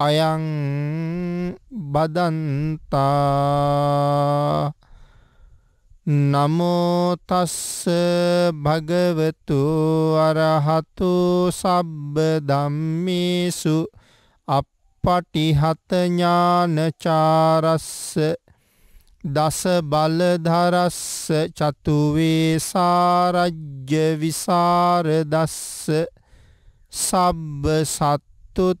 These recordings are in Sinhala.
අයං බදන්තා නමෝ තස්ස භගවතු අරහතු සබ්බ ධම්මේසු අප්පටිහත ඥානචාරස්ස දස බලධරස්ස චතුවේසාරජ්‍ය විසාරදස්ස සබ්බ සත්තුත්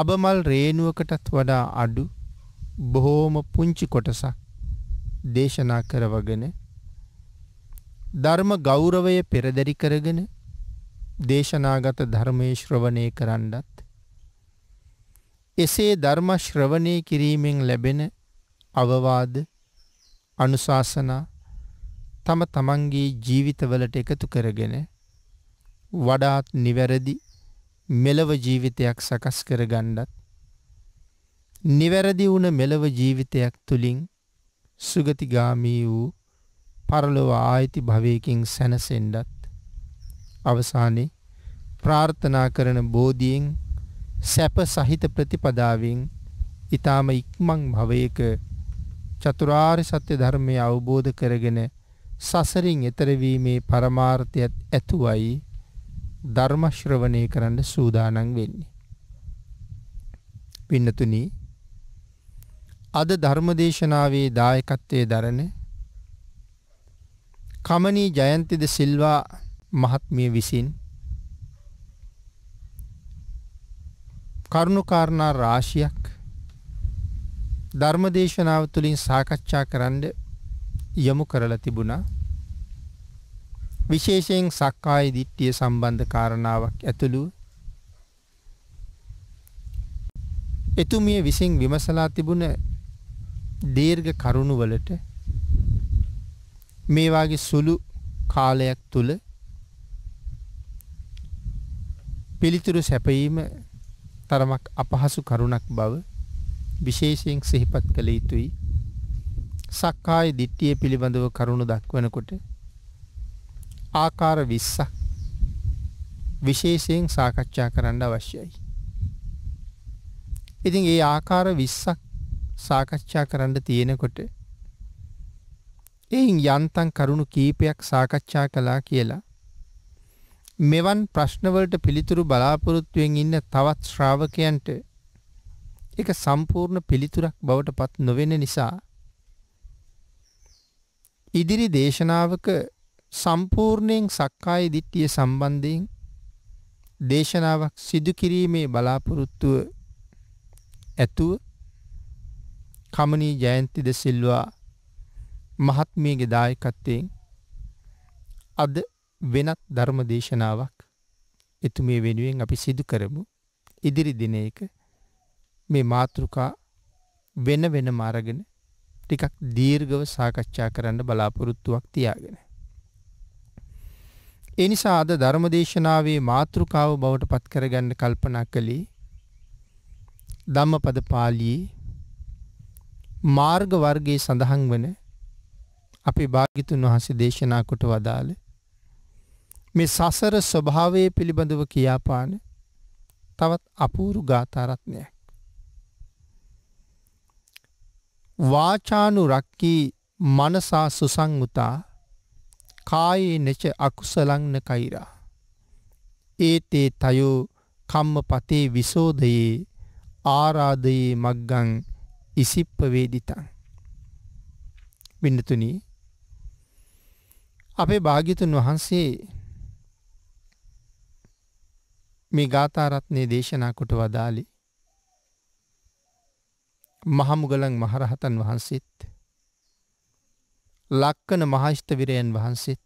අබමල් රේනුවකටත් වඩා අඩු බොහෝම පුංචි කොටසක් දේශනා කරවගෙන ධර්ම ගෞරවය පෙරදරි කරගෙන දේශනාගත ධර්මයේ ශ්‍රවණය කරන්නත් එසේ ධර්ම ශ්‍රවණය කිරීමෙන් ලැබෙන අවවාද අනුශාසනා තම තමන්ගේ ජීවිතවලට එකතු කරගෙන වඩාත් නිවැරදි මෙලව ජීවිතයක් සකස් කර ගණ්ඩත් නිවැරදි වුණ මෙලව ජීවිතයක් තුළින් සුගතිගාමී වූ පරලොව ආයිති භවයකින් සැනසෙන්ඩත් අවසානයේ ප්‍රාර්ථනා කරන බෝධියෙන් සැප සහිත ප්‍රතිපදාවෙන් ඊටාම ඉක්මන් භවයක චතුරාර්ය සත්‍ය ධර්මය අවබෝධ කරගෙන සසරින් එතර වීමේ පරමාර්ථයත් ඇතුවයි ධර්ම ශ්‍රවණය කරන්න සූදානම් වෙන්නේ. පින්නතුනි අද ධර්ම දේශනාවේ දායකත්වයේ දරන කමනී ජයන්තිද සිල්වා මහත්මිය විසින් කරුණුකාරණා රාශියක් ධර්මදේශනාව තුළින් සාකච්ඡා කරන්න යොමු කරලා තිබුණා විශේෂයෙන් සක්කාය දිට්ඨිය සම්බන්ධ කාරණාවක් ඇතුළු එතුමිය විසින් විමසලා තිබුණ දීර්ඝ කරුණුවලට මේ වාගේ සුළු කාලයක් තුල පිළිතුරු සැපයීම තරමක් අපහසු කරුණක් බව විශේෂයෙන් සිහිපත් කළ යුතුයි. සක්කාය දිට්ඨිය පිළිබඳව කරුණු දක්වනකොට ආකාර 20ක් විශේෂයෙන් සාකච්ඡා කරන්න අවශ්‍යයි. ඉතින් ඒ ආකාර 20ක් සාකච්ඡා කරන්න තියෙනකොට එයින් යන්තම් කරුණු කීපයක් සාකච්ඡා කළා කියලා මෙවන් ප්‍රශ්නවලට පිළිතුරු බලාපොරොත්තුවෙන් ඉන්න තවත් ශ්‍රාවකයන්ට ඒක සම්පූර්ණ පිළිතුරක් බවට පත් නොවෙන නිසා ඉදිරි දේශනාවක සම්පූර්ණයෙන් සක්කාය දිට්ඨිය සම්බන්ධයෙන් දේශනාවක් සිදු කිරීමේ බලාපොරොත්තුව ඇතුව කමනී ජයන්ති ද සිල්වා මහත්මියගේ දායකත්වයෙන් අද වෙනත් ධර්ම දේශනාවක් එතුමිය වෙනුවෙන් අපි සිදු කරමු ඉදිරි දිනයක මේ මාතෘකා වෙන වෙන මාරගෙන ටිකක් දීර්ගව සාකච්ඡා කරන්න බලාපොරොත්තුවක් තියාගෙන ඒ නිසා අද ධර්මදේශනාවේ මාතෘකාව බවට පත් කරගන්න කල්පනා කළේ ධම්මපද පාළියේ මාර්ග වර්ගයේ සඳහන් වන අපේ භාග්‍යතුන් වහන්සේ දේශනා කොට වදාළ මේ සසර ස්වභාවය පිළිබඳව කියාපාන තවත් අපූරු ගාථාරත්නයක්. වාචානු රක්කී මනසා සුසංගුතා කායේ නච අකුසලංන කෛරා. ඒතේ තයෝ කම්ම පතේ විසෝධයේ ආරාධයේ මක්ගං ඉසිප්ප වේදිතන්. පින්නතුනී අපේ භාගිතුන් වහන්සේ මේ ගාථරත්නය දේශනා කොට වදාලි මහමුගලන් මහරහතන් වහන්සේත් ලක්කන මහෂ්ඨවිරයන් වහන්සේත්.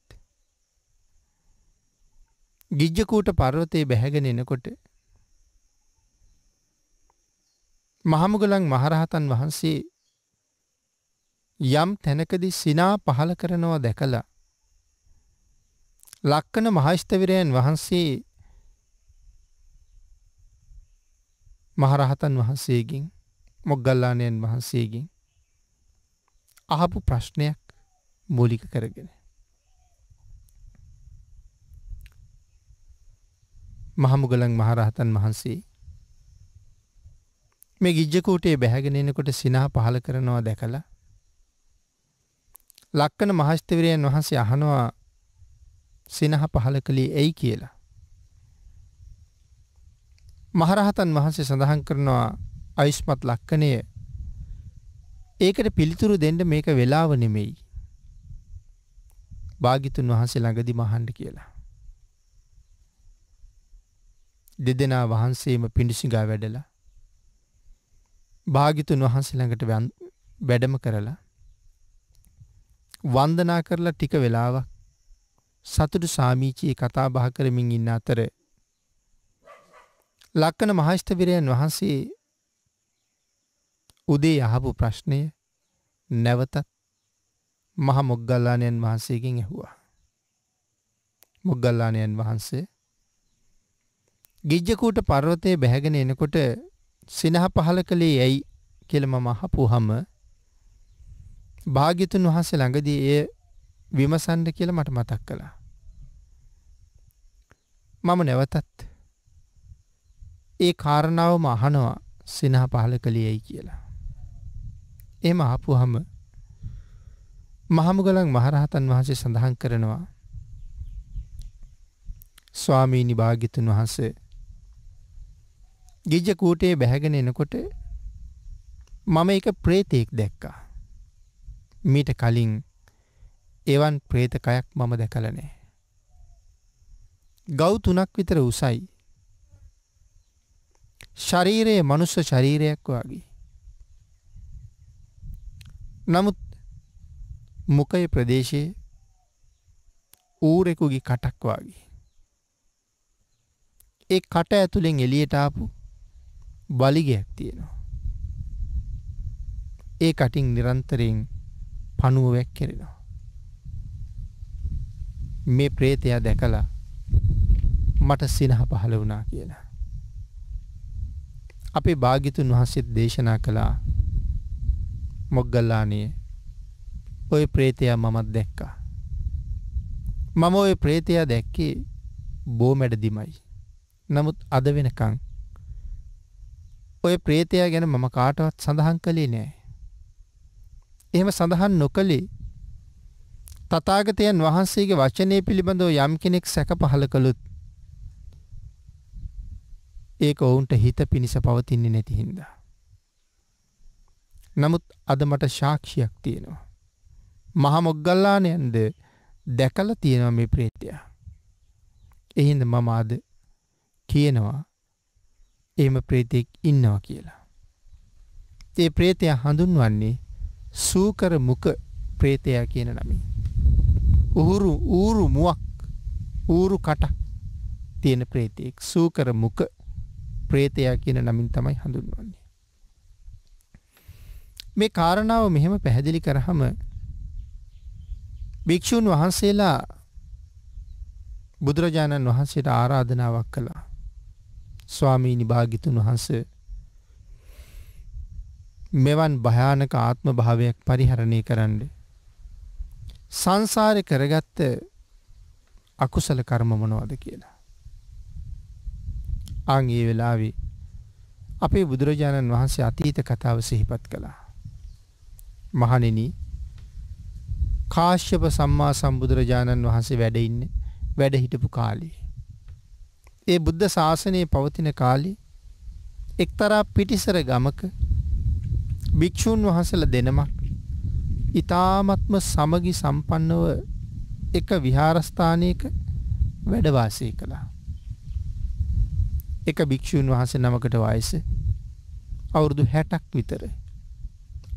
ගිජ්ජකූට පර්වතයේ බැහැගෙන එනකොට මහමුගලන් මහරහතන් වහන්සේ යම් තැනකදි සිනා පහල කරනවා දැකලා ලක්කන මහෂ්ඨවිරයන් වහන්සේ මහරහතන් වහන්සේගින් මොග්ගල්ලානයන් වහන්සේගින් අහපු ප්‍රශ්නයක් මූලික කරගෙන. මහමුගලන් මහරහතන් වහන්සේ මේ ගිජ්ජකූටේ බැහැගෙනෙනකොට සිනා පහල කරනවා දැකලා ලක්කන මහස්තවිරයන් වහන්සේ අහනවා සිනහ පහල කළේ ඇයි කියලා. මහරහතන් වහන්සේ සඳහන් කරනවා අයිස්මත් ලක්කනය ඒකට පිළිතුරු දෙන්ඩ මේක වෙලාව නෙමෙයි භාගිතුන් වහන්සේ ළඟදි මහන්ඩ කියලා. දෙදෙනා වහන්සේම පිඩිසිගා වැඩලා භාගිතුන් වහන්සේ ළඟට වැඩම කරලා වන්දනා කරලා ටික වෙලාවක් සතුටු සාමීචයේ කතා බහ කරමින් ඉන්න අතර ලක්කන මහස්ථවිරයන් වහන්සේ උදේ යහපු ප්‍රශ්නය නැවතත් මහ මොග්ගල්ලානයන් වහන්සේගෙන් ඇහුවා. මොග්ගල්ලානයන් වහන්සේ ගිජ්ජකූට පර්වතය බැහැගෙන එනකොට සිනහ පහල කළේ ඇයි කෙළම මහපුහම භාගිතුන් වහන්සේ ළඟදී එය විමසන්ඩ කියල මට මතක් කළා. මම නැවතත් ඒ කාරණාවම අහනවා සිනහ පහල කළේ ඇයි කියලා. එම අහපුහම මහමුගලන් මහරහතන් වහන්සේ සඳහන් කරනවා. ස්වාමීනි භාගිතුන් වහන්සේ. ගිජ්ජ කූටේ බැහැගෙන එනකොට මම එක ප්‍රේතයෙක් දැක්කා. මීට කලින් එවන් ප්‍රේතකයක් මම දැකලනෑ. ගෞ තුනක් විතර උසයි. ශරීරයේ මනුස්ස ශරීරයක් වගේ. නමුත් මොකය ප්‍රදේශයේ ඌරෙකුගේ කටක් වාගේ. ඒ කට ඇතුලෙන් එළියට ආපු බලිගයක් තියෙනවා. ඒ කටින් නිරන්තරයෙන් පණුවවැක් කෙරෙනවා. මේ ප්‍රේතයා දැකලා මට සිනහ පහළ වුණා කියලා. අපේ භාගිතුන් වහන්සේත් දේශනා කළා මොග්ගල්ලානයේ ওই ප්‍රේතයා මමත් දැක්කා. මම ඔය ප්‍රේතයා දැක්කේ බෝමැඩදිමයි. නමුත් අද වෙනකං ඔය ප්‍රේතයා ගැන මම කාටවත් සඳහන් කළේ නෑ. එහෙම සඳහන් නොකළේ තතාගතයන් වහන්සේගේ වචනය පිළිබඳව යම් කෙනෙක් සැක පහල කළුත් ඒක ඔවුන්ට හිත පිණිස පවතින්නේ නැතිහින්දා. නමුත් අද මට ශාක්ෂයක් තියෙනවා. මහමොග්ගල්ලානයන්ද දැකල තියෙනවා මේ ප්‍රේතයා. එහින්ද මම අද කියනවා එම ප්‍රේතෙක් ඉන්නවා කියලා. ඒ ප්‍රේතය හඳුන්වන්නේ සූකර මුක ප්‍රේතයා කියන නමින්. උහුරු ඌරු මුවක් ඌරු කටක් තියෙන ප්‍රේතයෙක් සූකර මුක ප්‍රේතයා කියන නමින් තමයි හඳුන්වන්නේ. මේ කාරණාව මෙහෙම පැහැදිලි කරහම භික්ෂූන් වහන්සේලා බුදුරජාණන් වහන්සේට ආරාධනාවක් කළා. ස්වාමීනි භාගිතුන් වහන්ස මෙවන් භයානක ආත්ම භාවයක් පරිහරණය කරන්න. සංසාරය කරගත්ත අකුසල කර්ම මොනවද කියලා. අං ඒ වෙලාවේ අපේ බුදුරජාණන් වහන්සේ අතීත කතාව සිහිපත් කළා. මහණෙනි කාශ්‍යප සම්මා සම්බුදුරජාණන් වහන්සේ වැඩඉන්න වැඩ හිටපු කාලේ. ඒ බුද්ධ ශාසනයේ පවතින කාලි එක්තරා පිටිසර ගමක භික්‍ෂූන් වහසල දෙනමක් ඉතාමත්ම සමගි සම්පන්නව එක විහාරස්ථානයක වැඩවාසය කළා. එක භික්‍ෂූන් වහන්සේ නමකට වයස අවුරුදු හැටක් විතර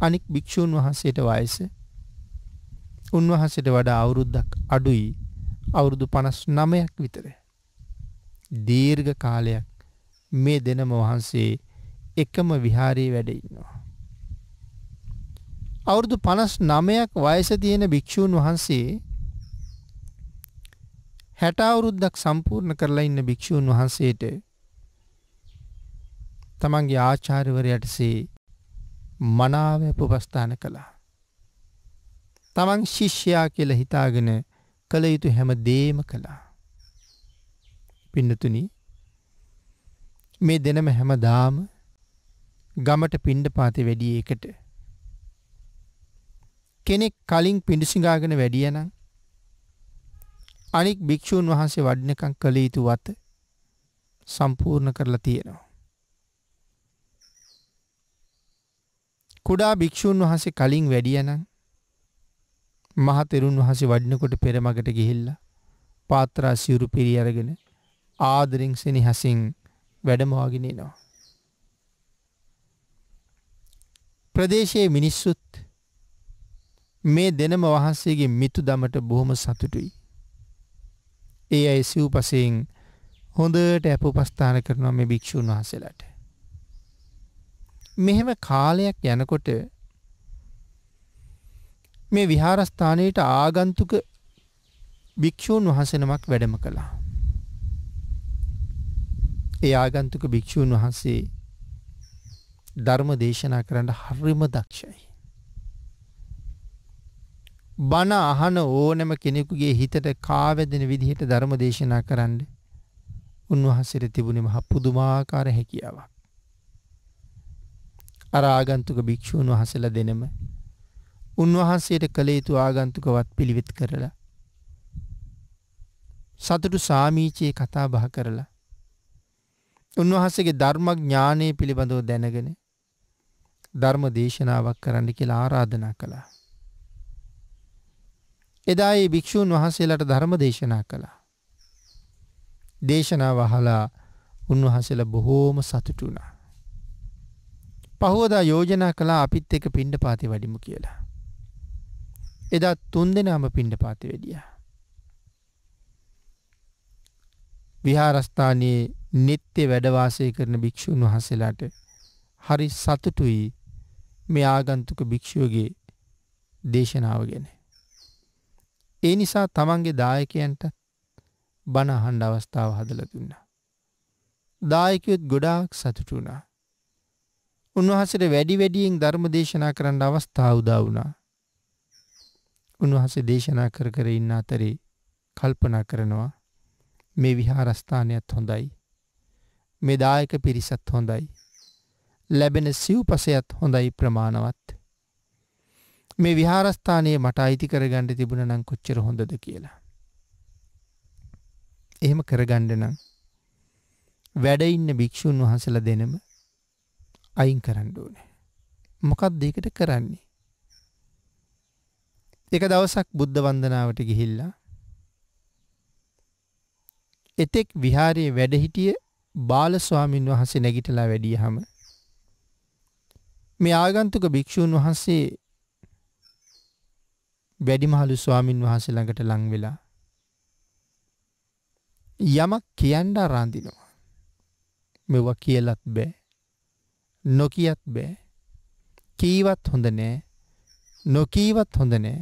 අනික් භික්‍ෂූන් වහන්සේට වයස උන්වහන්සේට වඩා අවුරුද්දක් අඩුයි අවුරුදු 59ක් විතර. දීර්ඝ කාලයක් මේ දෙනම වහන්සේ එකම විහාරයේ වැඩ ඉන්නවා. අවුරුදු 59ක් වයස තියෙන භික්ෂූන් වහන්සේ 60 අවුරුද්දක් සම්පූර්ණ කරලා ඉන්න භික්ෂූන් වහන්සේට තමන්ගේ ආචාර්යවරයාටසේ මනාව උපස්ථාන කළා. තමන් ශිෂ්‍යයා කියල හිතාගෙන කළ යුතු හැම දේම කළා. පින්නතුනි මේ දෙනම හැම දාම ගමට පිණ්ඩ පාති වැඩිය එකට. කෙනෙක් කලින් පිඩිසිඟාගෙන වැඩියනම් අනික් භික්‍ෂූන් වහන්සේ වඩිනකං කළ යුතු වත සම්පූර්ණ කරලා තියෙනවා. කුඩා භික්‍ෂූන් වහන්සේ කලින් වැඩියනම් මහතෙරුන් වහසේ වඩිනකොට පෙරමගට ගිහිල්ලා පාත්‍රා සිවුරු පිරි අරගෙන ආදරෙන් සෙනෙහසින් වැඩමවාගෙන එනවා. ප්‍රදේශයේ මිනිස්සුත් මේ දෙනම වහන්සේගේ මිතු දමට බොහොම සතුටුයි. ඒ අයි සිව්පසයෙන් හොඳට ඇප උපස්ථාන කරනවා මේ භික්‍ෂූන් වහසලට. මෙහෙම කාලයක් යනකොට මේ විහාරස්ථානයට ආගන්තුක භික්‍ෂූන් වහසෙනමක් වැඩම කළා. ඒ ආගන්තුක භික්‍ෂූන් වහන්සේ ධර්ම දේශනා කරන්න හරිම දක්ෂයි. බණ අහන ඕනම කෙනෙකුගේ හිතට කාවැදෙන විදිහට ධර්ම දේශනා කරන්න උන්වහන්සේට තිබුණෙ මහ පුදුමාකාර හැකියාවක්. අරාගන්තුක භික්‍ෂූන් වහසල දෙනම උන්වහන්සේට කළ යුතු ආගන්තුකවත් පිළිවෙත් කරලා. සතුටු සාමීචයේ කතා බහ කරලා. උන්වහන්සේගේ ධර්මක් ඥානය පිළිබඳව දැනගෙන ධර්ම දේශනාවක් කරන්න කියලා ආරාධනා කළා. එදා ඒ භික්‍ෂූන් වහන්සේලාට ධර්ම දේශනා කළා. දේශනාව අහලා උන්වහන්සේලා බොහෝම සතුටුනා. පහෝදා යෝජනා කලා අපිත් එක පිණ්ඩ පාති වඩිමු කියලා. එදා තුන් දෙනාම පිණ්ඩ පාති වෙඩිය. විහාරස්ථානයේ නිත්‍ය වැඩවාසය කරන භික්‍ෂූන් වහන්සේලාට හරි සතුටුයි මේ ආගන්තුක භික්‍ෂුවගේ දේශනාව ගැන. ඒ නිසා තමන්ගේ දායකයන්ට බණහන්ඩ අවස්ථාව හදල දුන්න. දායකයොත් ගොඩාක් සතුටුනා. උන්වහසට වැඩි වැඩියෙන් ධර්ම දේශනා කරන්න අවස්ථාව උදා වුණා. උන්වහන්සේ දේශනා කර කර ඉන්න අතරේ කල්පනා කරනවා මේ විහාරස්ථානයත් හොඳයි. මේ දායක පිරිසත් හොඳයි. ලැබෙන සිව්පසයත් හොඳයි ප්‍රමාණවත්. මේ විහාරස්ථානයේ මට අයිති කරගණ්ඩ තිබුණ නම් කොච්චර හොඳද කියලා. එහෙම කරගණ්ඩ නම් වැඩඉන්න භික්‍ෂූන් වහසල දෙනම අයින් කරන්න ඕනේ. මොකත් දෙකට කරන්නේ. එක දවසක් බුද්ධ වන්දනාවට ගිහිල්ලා එතෙක් විහාරයේ වැඩ හිටිය බාල ස්වාමින් වහන්සේ නැගිටලා වැඩියහම මේ ආගන්තුක භික්ෂූන් වහන්සේ වැඩිමහලු ස්වාමින් වහන්සේ ළඟට ලං වෙලා යමක් කියන්න රඳිනවා මෙවුවා කියලත් බෑ නොකියත් බෑ කීවත් හොඳ නෑ නොකීවත් හොඳ නෑ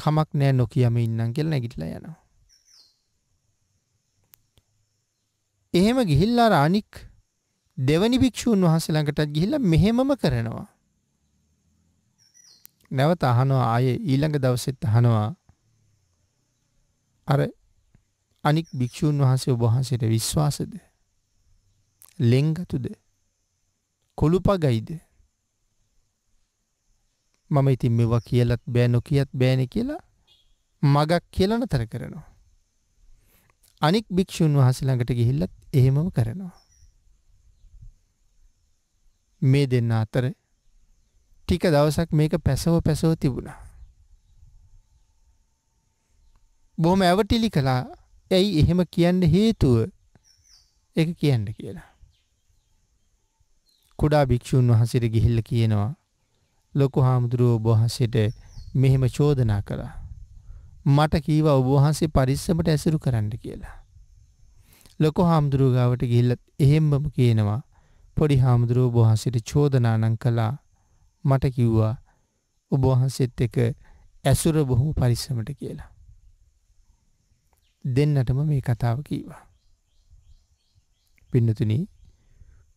කමක් නෑ නොකියම ඉන්නම් කියලා නැගිටලා යනවා. එහෙම ගිහිල්ලා රානික් දෙවනි භික්ෂූන් වහන්සේ ළඟටත් ගිහිල්ලා මෙහෙමම කරනවා. නැවත අහනවා ආයේ ඊළඟ දවසෙත් අහනවා අර අනික් භික්‍ෂූන් වහන්සේ ඔබහන්සේට විශ්වාසද ලෙංගතුද කොළු පගයිද මම ඉතින් මෙවා කියලත් බෑ නොකියත් බෑන කියලා මගක් කියලා නතර කරනවා. අනික් භික්ෂූන් වහන්සේ ළඟට ගිහිල්ලත් එහෙමම කරනවා. මේ දෙන්න අතර ටික දවසක් මේක පැසව පැසව තිබුණා. බොහොම ඇවටිලි කළා ඇයි එහෙම කියන්න හේතුව එක කියන්න කියලා. කුඩා භික්‍ෂූන් වහන්සිට ගිහිල්ල කියනවා ලොකු හාමුදුරුව ඔබහන්සට මෙහෙම චෝදනා කළා. මට කීව ඔබහන්සේ පරිස්සමට ඇසුරු කරන්න කියලා. ලොකො හාමුදුරුවගාවට ගිල්ලත් එහෙම්බම කියනවා පොඩි හාමුදුරුව බොහන්සිට චෝදනානං කළා මට කිව්වා ඔබහන්සෙත් එක ඇසුර බොහොම පරිස්සමට කියලා. දෙන්නටම මේ කතාව කීවා. පින්නතුනී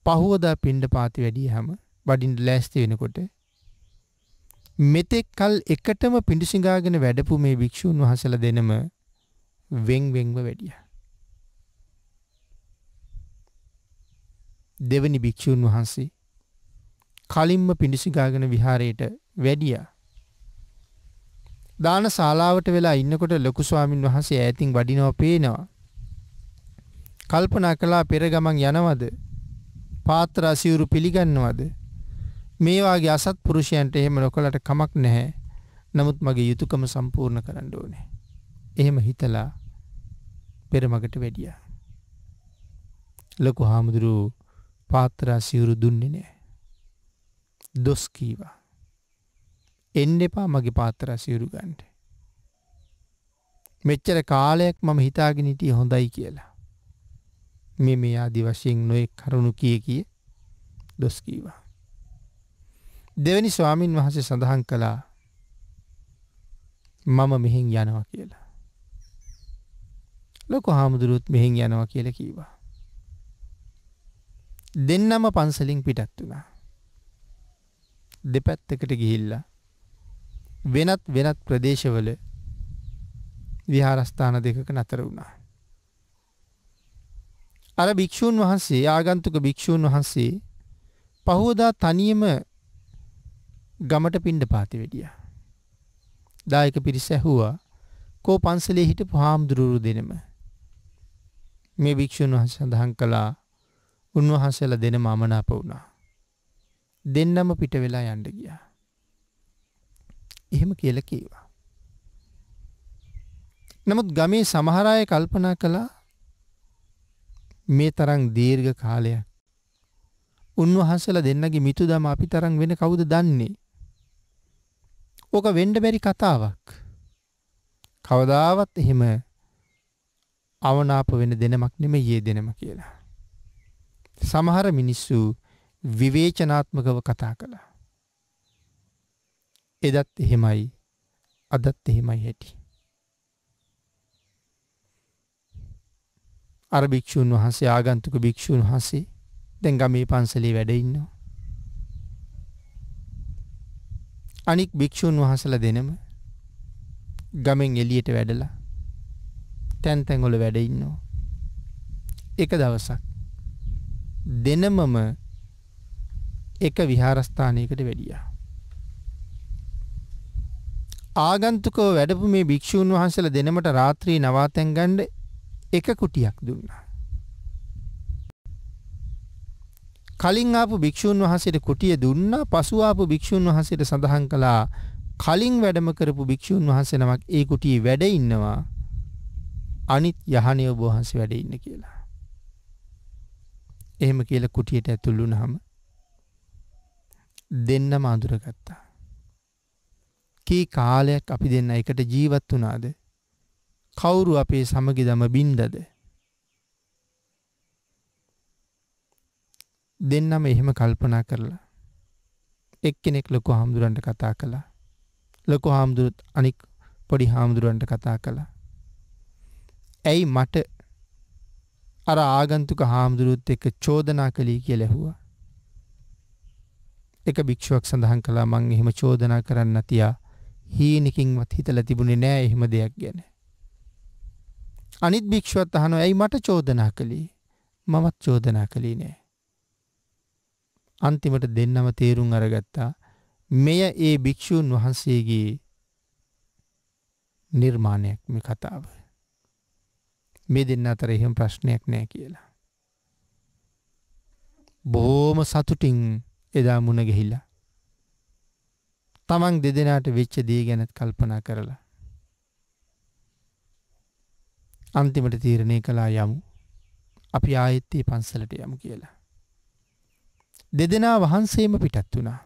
පහුවදා පින්ඩ පාති වැඩිය හම වඩින් ලෑස්ති වෙනකොට මෙතෙක් කල් එකටම පිඬුසිඟාගෙන වැඩපු මේ භික්ෂූන් වහන්සලා දෙනම වෙන් වෙන්ව වැඩියා. දෙවනි භික්ෂූන් වහන්සේ කලින්ම පිඬුසිඟාගෙන විහාරයට වැඩියා. දාන ශාලාවට වෙලා ඉන්නකොට ලොකු ස්වාමින් වහන්සේ ඈතින් වඩිනව පේනවා. කල්පනා කළා පෙර ගමන් යනවද? පාත්‍ර අසියුරු පිළිගන්නවද? මේ වාගේ අසත්පුරුෂයන්ට එහෙම නොකලට කමක් නැහැ. නමුත් මගේ යුතුයකම සම්පූර්ණ කරන්න ඕනේ. එහෙම හිතලා පෙරමගට වැඩියා. ලොකු හාමුදුරු පාත්‍රා සිවුරු දුන්නේ නෑ. දොස් කීවා. එන්න එපා මගේ පාත්‍රා සිවුරු ගන්න. මෙච්චර කාලයක් මම හිතාගෙන හිටියේ හොඳයි කියලා. මේ මේ ආදි වශයෙන් නොයෙක් කරුණු කී කී දොස් කීවා. දෙවැනි ස්වාමීන් වහසේ සඳහන් කළා මම මෙහින් යනවා කියලා. ලොකු හාමුදුරුවත් මෙහින් යනවා කියල කීවා. දෙන්නම පන්සලින් පිටත් වුණා. දෙපැත්තකට ගිහිල්ලා වෙනත් වෙනත් ප්‍රදේශවල විහාරස්ථාන දෙකක නතර වුණා. අර භික්‍ෂූන් වහන්සේ ආගන්තුක භික්‍ෂූන් වහන්සේ පහෝදා තනියම ගමට පින්ඩ පාති වෙඩිය. දායක පිරිස ඇහුවා කෝ පන්සලේ හිටපු හාමුදුරුරු දෙනම. මේ භික්‍ෂූන් වහස සඳහන් කළා උන්වහන්සල දෙන මමනාප වුණා. දෙන්නම පිට වෙලා යන්ඩ ගියා. එහෙම කියල කීවා. නමුත් ගමේ සමහරය කල්පනා කළා මේ තරං දීර්ඝ කාලයක් උන්වහන්සල දෙන්නගේ මිතු දම අපි තරං වෙන කවුද දන්නේ ඕක වෙන්ඩ බැරි කතාවක්. කවදාවත් එහෙම අවනාප වෙන දෙනමක් නෙම ඒ දෙනම කියලා. සමහර මිනිස්සු විවේචනාත්මකව කතා කළා. එදත් එහෙමයි අදත් එහෙමයි හැටි. අර භික්‍ෂූන් වහන්සේ ආගන්තුක භික්‍ෂූන් වහන්සේ දැන් ගමේ පන්සලේ වැඩඉන්නවා. අනික් භික්‍ෂූන් වහසල දෙනම ගමෙන් එලියට වැඩලා තැන් තැංගොල වැඩඉන්නවා. එක දවසක් දෙනමම එක විහාරස්ථානයකට වැඩියා. ආගන්තුකව වැඩපු මේ භික්‍ෂූන් වහන්සල දෙනමට රාත්‍රී නවාතැන්ගන්ඩ එක කුටියක් දුන්නා. කලින් ආපු භික්ෂූන් වහන්සේට කුටිය දුන්නා පසු ආපු භික්ෂූන් වහන්සේට සඳහන් කළා කලින් වැඩම කරපු භික්ෂූන් වහන්සේ නමක් ඒ කුටියේ වැඩ ඉන්නවා අනිත් යහනේ ඔබ වහන්සේ වැඩ ඉන්න කියලා. එහෙම කියලා කුටියට ඇතුළු වුණාම දෙන්නම අඳුරගත්තා. කී කාලයක් අපි දෙන්න එකට ජීවත් වුණාද? කවුරු අපේ සමගිදම බින්දද? දෙන්නම එහෙම කල්පනා කරලා එක්කෙනෙක් ලොකු හාමුදුරන්ට කතා කළා ලොකු හාමුදුරුත් අනික් පොඩි හාමුදුරුවන්ට කතා කළා ඇයි මට අර ආගන්තුක හාමුදුරුත් එක චෝදනා කළී කිය ලැහුවා එක භික්‍ෂුවක් සඳහන් කලා මං එහෙම චෝදනා කරන්න තියා හීනකින්වත් හිතල තිබුණේ නෑ එහෙම දෙයක් ගැන අනිත් භික්‍ෂුවත් අහනෝ ඇයි මට චෝදනා කළී මමත් චෝදනා කළී නෑ අන්තිමට දෙන්නම තේරුම් අරගත්තා මෙය ඒ භික්‍ෂූන් වහන්සේගේ නිර්මාණයක් මේ කතාව. මේ දෙන්න අතර එහෙම ප්‍රශ්නයක් නෑ කියලා. බොහෝම සතුටින් එදා මුණ ගෙහිලා. තමන් දෙදෙනට වෙච්ච දී ගැනත් කල්පනා කරලා. අන්තිමට තීරණය කලා යමු අපි ආයත්තේ පන්සලට යමු කියලා. දෙදෙනා වහන්සේම පිටත් වුණා.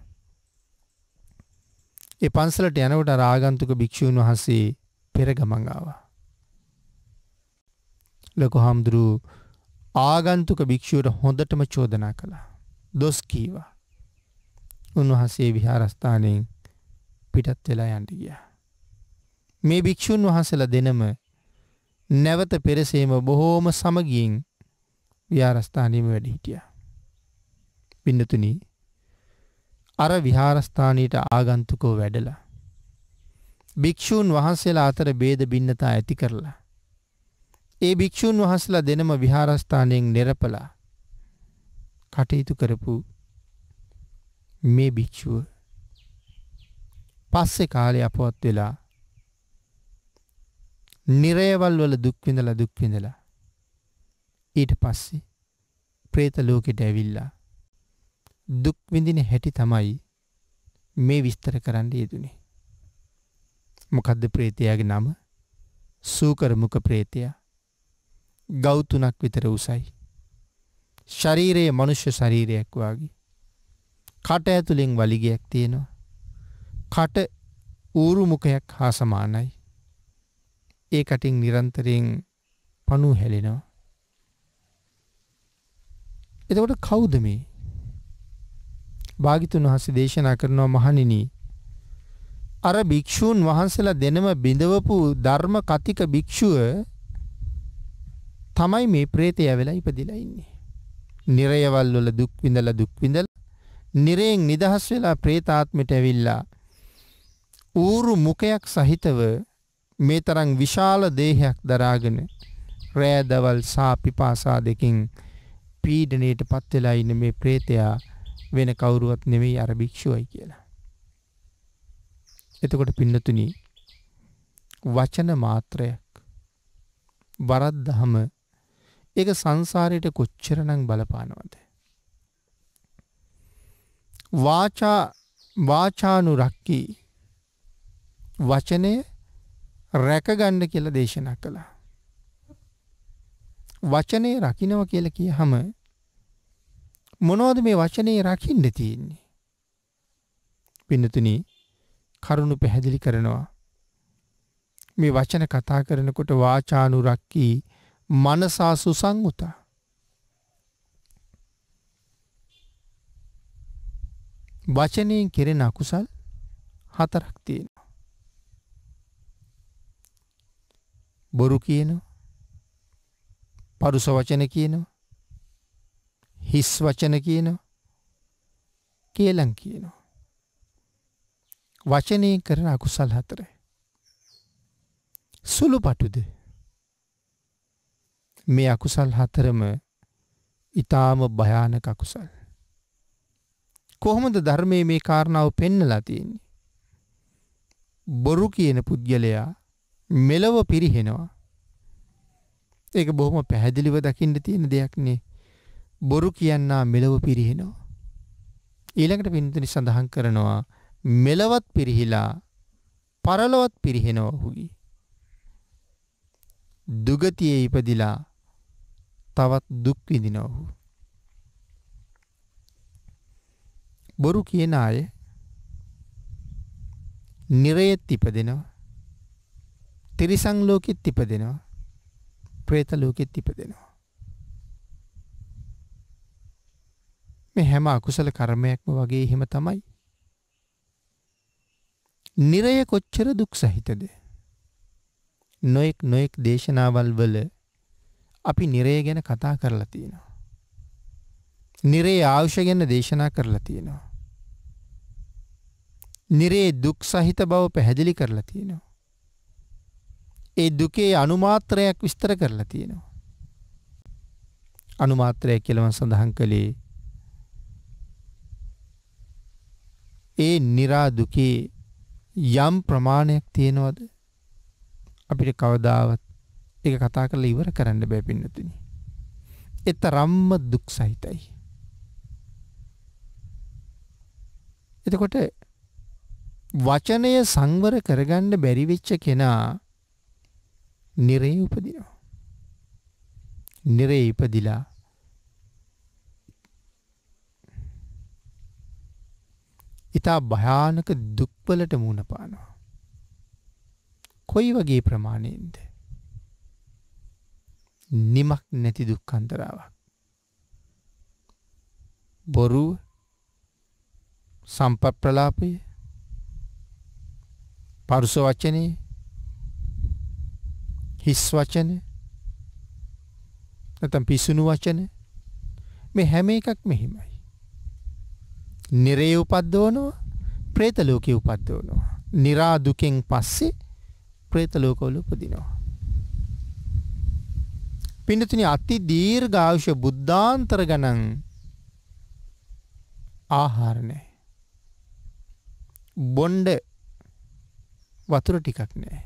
ඒ පන්සලට යනකොට රාගන්තුක භික්‍ෂූන් වහන්සේ පෙරගමන් ආවා. ලොකු හාමුදුරු ආගන්තුක භික්‍ෂූට හොඳටම චෝදනා කළා. දොස් කීවා. උන්වහන්සේ විහාරස්ථානයෙන් පිටත් වෙලා යන්ට ගිය. මේ භික්‍ෂූන් වහන්සල දෙනම නැවත පෙරසේම බොහෝම සමගින් ව්‍යාරස්ථානීම වැඩ හිටියා. පින්නතුනි අර විහාරස්ථානයට ආගන්තුකෝ වැඩලා භික්ෂූන් වහන්සේලා අතර බේද බින්නතා ඇති කරලා ඒ භික්ෂූන් වහන්සලා දෙනම විහාරස්ථානයෙන් නෙරපලා කටයුතු කරපු මේ භික්ෂුව පස්සෙ කාලය අපවත් වෙලා නිරයවල් වල දුක්විඳලා දුක්විඳලා ඊට පස්සේ ප්‍රේත ලෝකෙට ඇවිල්ලා දුක් විඳින හැටි තමයි මේ විස්තර කරන්න යෙදුනේ. මොකද්ද ප්‍රේතයාගේ නම? සූකරමුඛ ප්‍රේතයා. ගව් තුනක් විතර උසයි. ශරීරයේ මනුෂ්‍ය ශරීරයක් වාගේ. කට ඇතුලෙන් වලිගයක් තියෙනවා. කට ඌරු මුඛයක් හා සමානයි. ඒ කටින් නිරන්තරයෙන් පණු හැලෙනවා. එතකොට කවුද මේ? භාගිතුන් වහන්සේ දේශනා කරනවා මහණෙනි අර භික්ෂූන් වහන්සේලා දෙනම බිඳවපු ධර්ම කතික භික්ෂුව තමයි මේ ප්‍රේතය වෙලා ඉපදිලා ඉන්නේ. නිරයවල් වල දුක් විඳලා දුක් විඳලා නිරයෙන් නිදහස් වෙලා ප්‍රේතාත්මයට ඇවිල්ලා ඌරු මුඛයක් සහිතව මේ තරම් විශාල දේහයක් දරාගෙන රෑ දවල් සා පිපාසා දෙකින් පීඩණයට පත් වෙලා ඉන්න මේ ප්‍රේතයා වෙන කවුරුවත් නෙවෙයි අර භික්ෂුවයි කියලා. එතකොට පින්නතුනි වචන මාත්‍රයක් වරද්දහම ඒක සංසාරයට කොච්චරනම් බලපානවද වාචා වාචානුරක්කී වචනය රැකගන්න කියලා දේශනා කළා වචනය රකිනව කියලා කියහම මොනවද මේ වචනේ රකින්න තියෙන්නේ? පින්නතුනි කරුණු පැහැදිලි කරනවා. මේ වචන කතා කරනකොට වාචානුරක්කී මනසා සුසංගුතා. වචනයෙන් කෙරෙන අකුසල් හතරක් තියෙනවා. බොරු කියනවා. පරුස වචන කියනවා. හිස් වචන කියනවා කියලන් කියනවා. වචනය කරන අකුසල් හතර. සුළු පටුද මේ අකුසල් හතරම ඉතාම භයානක අකුසල්. කොහොමද ධර්මය මේ කාරණාව පෙන්නලා තියෙන්නේ. බොරු කියන පුද්ගලයා මෙලව පිරිහෙනවා. ඒක බොහොම පැහැදිලිව දකිින්ට තියෙන දෙයක් නේ බොරු කියන්නා මෙලව පිරිහෙනවා. ඊළඟට පින්තනි සඳහන් කරනවා මෙලවත් පිරිහිලා පරලොවත් පිරිහෙනවා ඔහුගේ. දුගතියේ ඉපදිලා තවත් දුක් විඳිනවා ඔහු. බොරු කියන අය නිරයෙත් ඉපදෙනවා. තිරිසන් ලෝකෙත් ඉපදෙනවා. പ്രേත ලෝකෙත් ඉපදෙනවා. මේ හැම අකුසල කර්මයක්ම වගේ එහෙම තමයි. නිරය කොච්චර දුක් සහිතද. නොයෙක් නොයෙක් දේශනාවල් වල අපි නිරය ගැන කතා කරලා තියෙනවා. නිරේ ආවුෂ ගැන දේශනා කරලා තියෙනවා. නිරේ දුක් සහිත බව පැහැදිලි කරලා තියෙනවා. ඒ දුකේ අනුමාත්‍රයක් විස්තර කරලා තියෙනවා. අනුමාත්‍රය කියලවන් සඳහන් කළේ ඒ निराදුකේ යම් ප්‍රමාණයක් තියෙනවද අපිට කවදාවත් ඒක කතා කරලා ඉවර කරන්න බෑ පින්නතුනි. ඒ තරම්ම දුක් සහිතයි. එතකොට වචනය සංවර කරගන්න බැරි වෙච්ච කෙනා නිරේ උපදිනවා. නිරේ ඉපදිලා ඉතා භයානක දුක්වලට මුණ පානවා. කොයි වගේ ප්‍රමාණයෙන්ද. නිමක් නැති දුක්කන්තරාවක්. බොරුව සම්පප්‍රලාපය පරුස වචනය හිස් වචන නැතම් පිසුණු වචන මේ හැම එකක් මෙහිමයි. නිරේ උපද්දෝනවා ප්‍රේතලෝකය උපද්දෝනවා. නිරාදුකෙන් පස්සේ ප්‍රේතලෝකවල උපදිනවා. පිඩතුනි අති දීර්ඝාවුෂ බුද්ධාන්තර ගණන් ආහාරණෑ. බොන්්ඩ වතුර ටිකක් නෑ.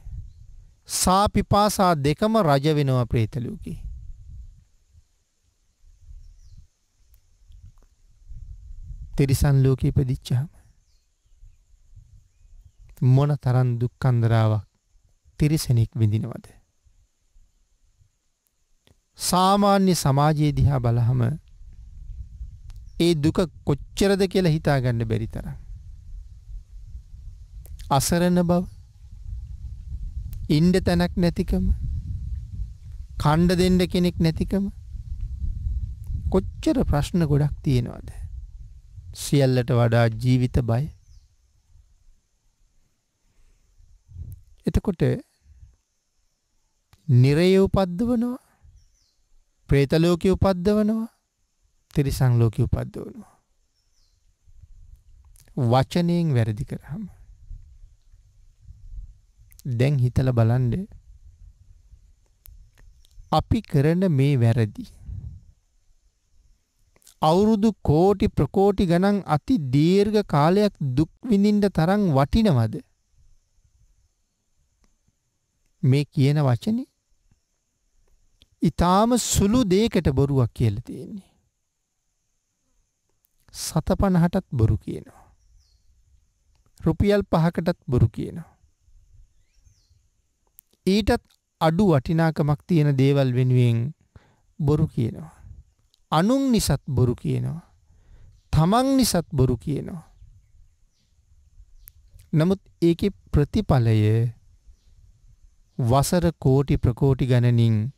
සා පිපාසා දෙකම රජ වෙනවා ප්‍රේතලූකි. තිරිසන් ලෝකයේ ඉපදිච්චාම මොන තරම් දුක් කන්දරාවක් තිරිසනෙක් විඳිනවද සාමාන්‍ය සමාජයේ දිහා බලහම ඒ දුක කොච්චරද කියලා හිතාගන්න බැරි තරම් අසරණ බව ඉන්ඩ තැනක් නැතිකම කණ්ඩ දෙන්න කෙනෙක් නැතිකම කොච්චර ප්‍රශ්න ගොඩක් තියෙනවාද සියල්ලට වඩා ජීවිත බය. එතකොට නිරය උපද්දවනවා ප්‍රේතලෝකය උපද්දවනවා තිරිසං ලෝකය උපද්දවනවා. වචනයෙන් වැරදි කරහම. දැන් හිතල බලන්ඩ අපි කරන මේ වැරදි. අවුරුදු කෝටි ප්‍රකෝටි ගණන් අති දීර්ඝ කාලයක් දුක් විඳින්න තරම් වටිනවද මේ කියන වචනේ ඊටාම සුළු දෙයකට බොරුවක් කියලා තියෙන්නේ සත පණහටත් බොරු කියනවා රුපියල් පහකටත් බොරු කියනවා ඊටත් අඩු වටිනාකමක් තියෙන දේවල් වෙනුවෙන් බොරු කියනවා අනුන් නිසත් බොරු කියනවා. තමන් නිසත් බොරු කියනවා. නමුත් ඒක ප්‍රතිඵලය වසර කෝටි ප්‍රකෝටි ගණනින්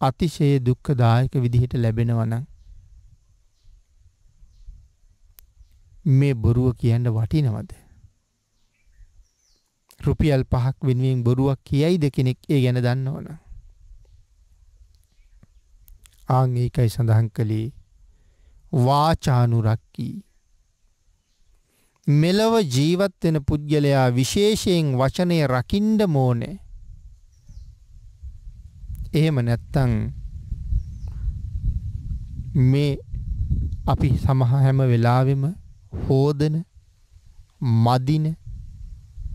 අතිශය දුක්කදායක විදිහට ලැබෙනවනං. මේ බොරුව කියන්න වටිනවද. රුපියල් පහක් වෙනුවෙන් බොරුවක් කියයිද කෙනෙක් ඒ ගැන දන්න ඕනා. ආං ඒකයි සඳහන් කළේ වාචානුරක්කී. මෙලව ජීවත් වෙන පුද්ගලයා විශේෂයෙන් වචනය රකින්ඩ මෝනේ. එහෙම නැත්තං මේ අපි සමහ හැම වෙලාවෙම හෝදන මදින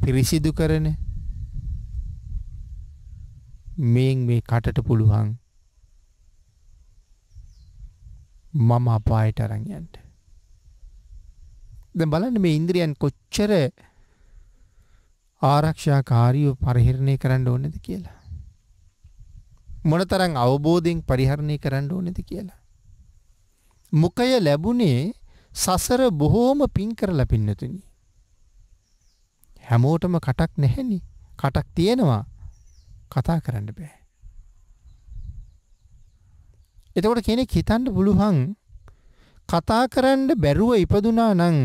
පිරිසිදු කරන මෙන් මේ කටට පුළුවන් මම අපායට අරන් යන්න. දැන් බලන්න මේ ඉන්ද්‍රියන් කොච්චර ආරක්ෂාකාරීව පරිහරණය කරන්න ඕනේද කියලා. මොනතරම් අවබෝධයෙන් පරිහරණය කරන්න ඕනේද කියලා. මුඛය ලැබුණේ සසර බොහෝම පින් කරලා පින්නතුනි. හැමෝටම කටක් නැහෙනි. කටක් තියෙනවා. කතා කරන්න බෑ. එතකොට කෙනෙක් හිතන්න පුළුවන් කතා කරන්න බැරුව ඉපදුනා නම්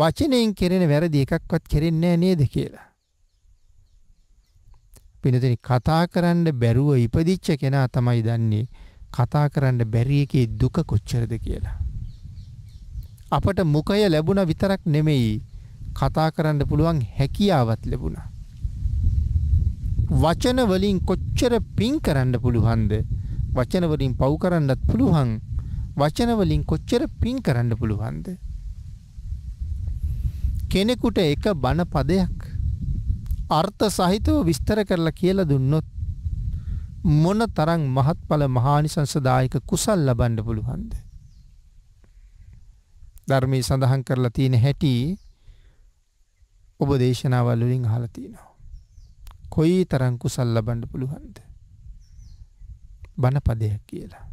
වචනයෙන් කෙරෙන වැරදි එකක්වත් කෙරෙන්නේ නේද කියලා. පිනතිනි කතා කරන්න බැරුව ඉපදිච්ච කෙනා තමයි දන්නේ කතා කරන්න බැරි එකේ දුක කොච්චරද කියලා. අපට මුඛය ලැබුණ විතරක් නෙමෙයි කතා කරන්න පුළුවන් හැකියාවත් ලැබුණා. වචන වලින් කොච්චර පින් කරන්න පුළුවන්ද වචන වලින් පව් කරන්නත් පුළුවන් වචන වලින් කොච්චර පින් කරන්න පුළුවන්ද කෙනෙකුට එක බණ පදයක් අර්ථ සහිතව විස්තර කරලා කියලා දුන්නොත් මොන තරම් මහත්ඵල මහානිසංසදායක කුසල් ලබන්න පුළුවන්ද ධර්මයේ සඳහන් කරලා තියෙන හැටි ඔබ දේශනාවල් වලින් අහලා තිනවා කොයි තරම් කුසල් ලබන්න පුළුවන්ද බණපදයක් කියලා.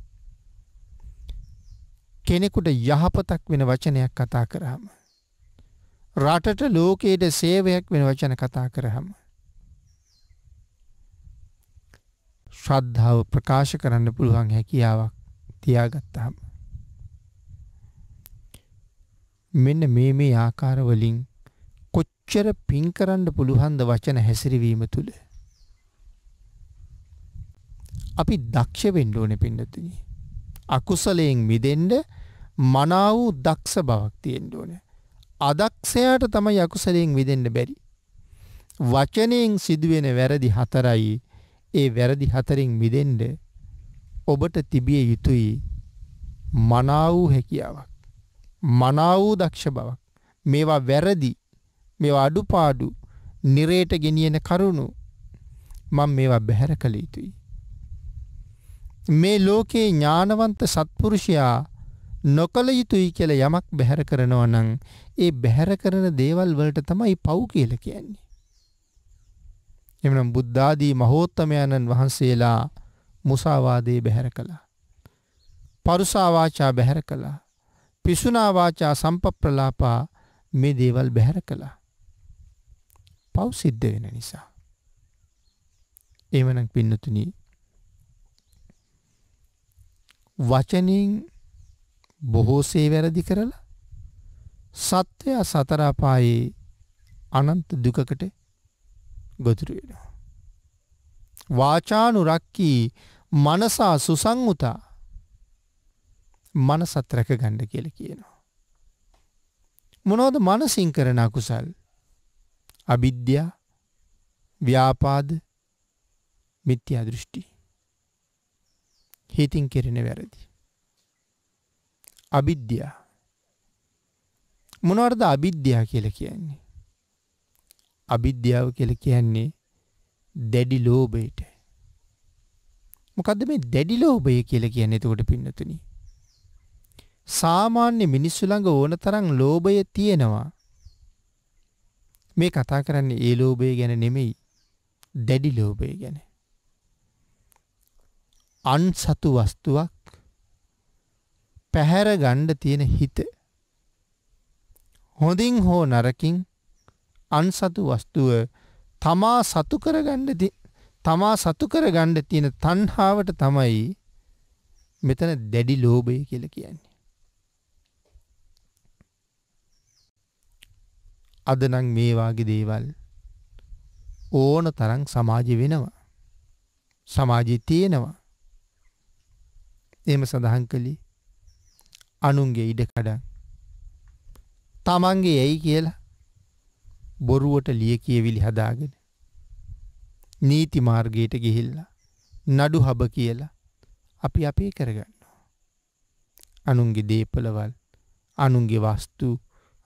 කෙනෙකුට යහපතක් වෙන වචනයක් කතා කරහම. රටට ලෝකයට සේවයක් වෙන වචන කතා කරහම. ශ්‍රද්ධාව ප්‍රකාශ කරන්න පුළුවන් හැකියාවක් තියාගත්තාම. මෙන්න මේ මේ ආකාරවලින් කොච්චර පින් කරන්න පුළුහන්ද වචන හැසිරවීම තුළ අපි දක්ෂ වෙන්න ඕනේ පින්නතුනි. අකුසලයෙන් මිදෙන්න මනා වූ දක්ෂ බවක් තියෙන්න ඕනේ. අදක්ෂයාට තමයි අකුසලයෙන් මිදෙන්න බැරි. වචනයෙන් සිදුවෙන වැරදි හතරයි. ඒ වැරදි හතරින් මිදෙන්න ඔබට තිබිය යුතුයි මනා වූ හැකියාවක්. මනා වූ දක්ෂ බවක්. මේවා වැරදි මේවා අඩුපාඩු නිරේට ගෙනියන කරුණු මම මේවා බැහැර කළ යුතුයි. මේ ලෝකයේ ඥානවන්ත සත්පුරුෂයා නොකළ යුතුයි කියල යමක් බැහැර කරනවා නං ඒ බැහැර කරන දේවල් වලට තමයි පව් කියල කියන්නේ. එමනම් බුද්ධාදී මහෝත්තමයණන් වහන්සේලා මුසාවාදයේ බැහැර කළා. පරුසාවාචා බැහැර කළා. පිසුනාවාචා සම්පප්‍රලාපා මේ දේවල් බැහැර කළා. පව් සිද්ධ වෙන නිසා. එමනක් පින්නතුනී වචනින් බොහෝසේ වැරදි කරලා සත්‍යය සතර අපායේ අනන්ත දුකකට ගොදුරු වෙනවා. වාචානුරක්කී මනසා සුසංගුතා මනසත් රැක ගන්න කියලා කියනවා. මොනවද මනසින් කරන අකුසල්? අවිද්‍යා, ව්‍යාපාද, මිත්‍යා දෘෂ්ටි. හිතින් කෙරෙන වැරදි. අවිද්‍යා. මොනවර්ද අවිද්‍යා කියල කියන්නේ. අවිද්‍යාව කියල කියන්නේ දැඩි ලෝබයට. මොකද මේ දැඩි ලෝබය කියල කියන්නේ එතකොට පින්නතුනි. සාමාන්‍ය මිනිස්සු ළඟ ඕන තරම් ලෝභය තියෙනවා. මේ කතා කරන්නේ ඒ ලෝභය ගැන නෙමෙයි. දැඩි ලෝභය ගැන. අන්සතු වස්තුවක් පැහැර ගණ්ඩ තියෙන හිත. හොඳින් හෝ නරකින් අන්සතු වස්තුව තමා සතු කරගණ්ඩ තමා සතු කර ගණ්ඩ තියෙන තන්හාාවට තමයි මෙතන දැඩි ලෝබය කියල කියන්නේ. අදනං මේවාගේ දේවල් ඕන තරං සමාජ වෙනවා. සමාජි තියෙනවා. එහෙම සඳහන් කළේ අනුන්ගේ ඉඩකඩන් තමන්ගේ ඇයි කියලා බොරුවට ලිය කියවිලි හදාගෙන නීති මාර්ගයට ගිහිල්ලා නඩු හබ කියලා අපි අපේ කරගන්නවා. අනුන්ගේ දේපලවල් අනුන්ගේ වස්තු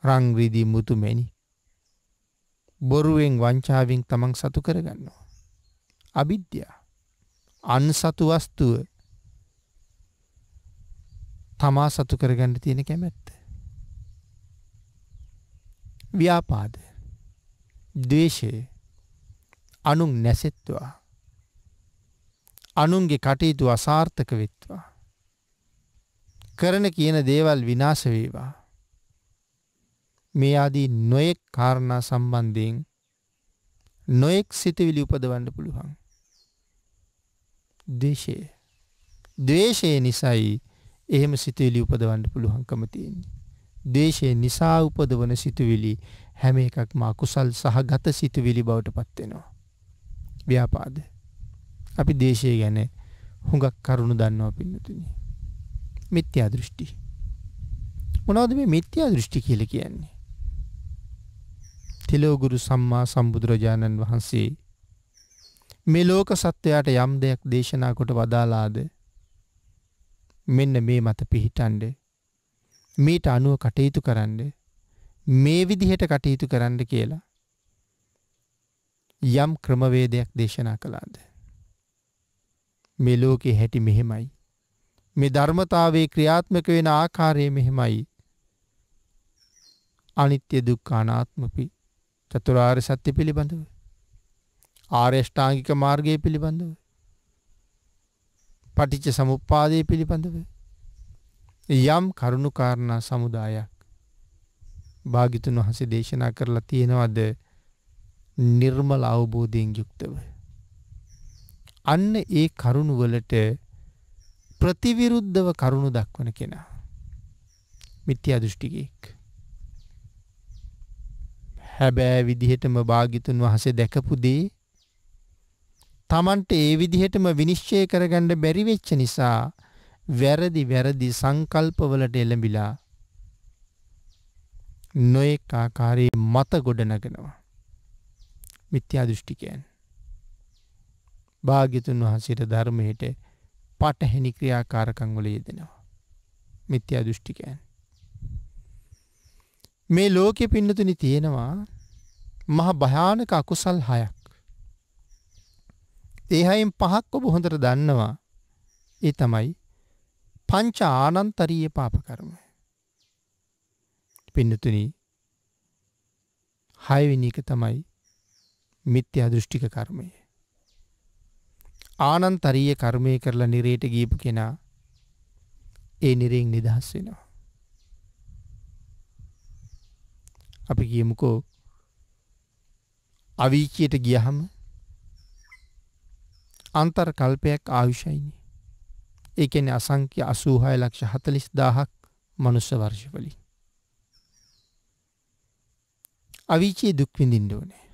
රංග්‍රීදී මුතුමැනි බොරුවෙන් වංචාවෙන් තමන් සතු කරගන්නවා. අවිද්‍යා අන් සතු වස්තුව තමා සතු කරගන්න තියෙන කැමැත්ත. ව්‍යාපාද දේශය අනුන් නැසෙත්වා අනුන්ගේ කටයුතු අසාර්ථක වෙත්වා කරන කියන දේවල් විනාශවේවා මේ ආදී නොයෙක් කාරණා සම්බන්ධයෙන් නොයෙක් සිතවිලි උපදවන්න පුළුවන් දේශය දේශය නිසයි එහෙම සිතුවිලි උපදවන්න පුළුවන්කම තියෙන්නේ. දේශය නිසා උපදවන සිතුවිලි හැම එකක්ම අකුසල් සහගත සිතුවිලි බවට පත් වෙනවා. ව්‍යාපාද. අපි දේශය ගැන හුඟක් කරුණු දන්නවා පින්නතුනි. මිත්‍යා දෘෂ්ටි. මොනවද මේ මිත්‍යා දෘෂ්ටි කියලා කියන්නේ? තිලෝගුරු සම්මා සම්බුදුරජාණන් වහන්සේ මේ ලෝක සත්වයාට යම් දෙයක් දේශනා කොට වදාලාද මෙන්න මේ මත පිහිටන්ඩ මේට අනුව කටයුතු කරන්න මේ විදිහට කටයුතු කරන්න කියලා යම් ක්‍රමවේදයක් දේශනා කළාද. මෙලෝකෙ හැටි මෙහෙමයි. මේ ධර්මතාවේ ක්‍රියාත්මක වෙන ආකාරය මෙහෙමයි. අනිත්‍ය දුක්කානාත්මපි චතුරාර් සත්‍ය පිළිබඳව. ආර්යෂ්ඨාංගික මාර්ගය පිළිබඳව. පටිච්ච සමුපාදය පිළිබඳව. යම් කරුණු කාරණා සමුදායක් භාගිතුන් වහසේ දේශනා කරලා තියෙනවද නිර්මල අවබෝධයෙන් යුක්තව. අන්න ඒ කරුණුවලට ප්‍රතිවිරුද්ධව කරුණු දක්වන කෙනා. මිත්‍ය දෘෂ්ටිකයෙක්. හැබෑ විදිහටම භාගිතුන් වහසේ දැකපුදේ Tamanට ඒ විදිහටම විනිශ්චය කරගන්න බැරි වෙච්ච නිසා වැරදි වැරදි සංකල්පවලට එළඹිලා නොඑක ආකාරයේ මත ගොඩනගෙනවා. මිත්‍යා දෘෂ්ටිකයන්. භාග්‍යතුන් වහන්සේට ධර්මයට පටහැනි ක්‍රියාකාරකම් වල යෙදෙනවා. මිත්‍යා දෘෂ්ටිකයන්. මේ ලෝකෙ පින්නතුනි තියෙනවා මහ භයානක අකුසල් හයක්. ඒහයින් පහක් ඔබ හොඳට දන්නවා. ඒ තමයි පංච ආනන්තරීය පාප කර්ම. පින්නතුනි හයවෙනි එක තමයි මිත්‍යා දෘෂ්ටික කර්මය. ආනන්තරීය කර්මය කරලා නිරේට ගීපු කෙනා ඒ නිරෙන් නිදහස් වෙනවා. අපි කියමුකෝ අවීචයට ගියහම අන්තර් කල්පයක් ආවිෂයිනි. ඒකෙන අසංක්‍ය අසූහය ලක්ෂ හතලිස් දාහක් මනුස්ස වර්ෂවලින්. අවිචයේ දුක්විඳින්ඩෝනෑ.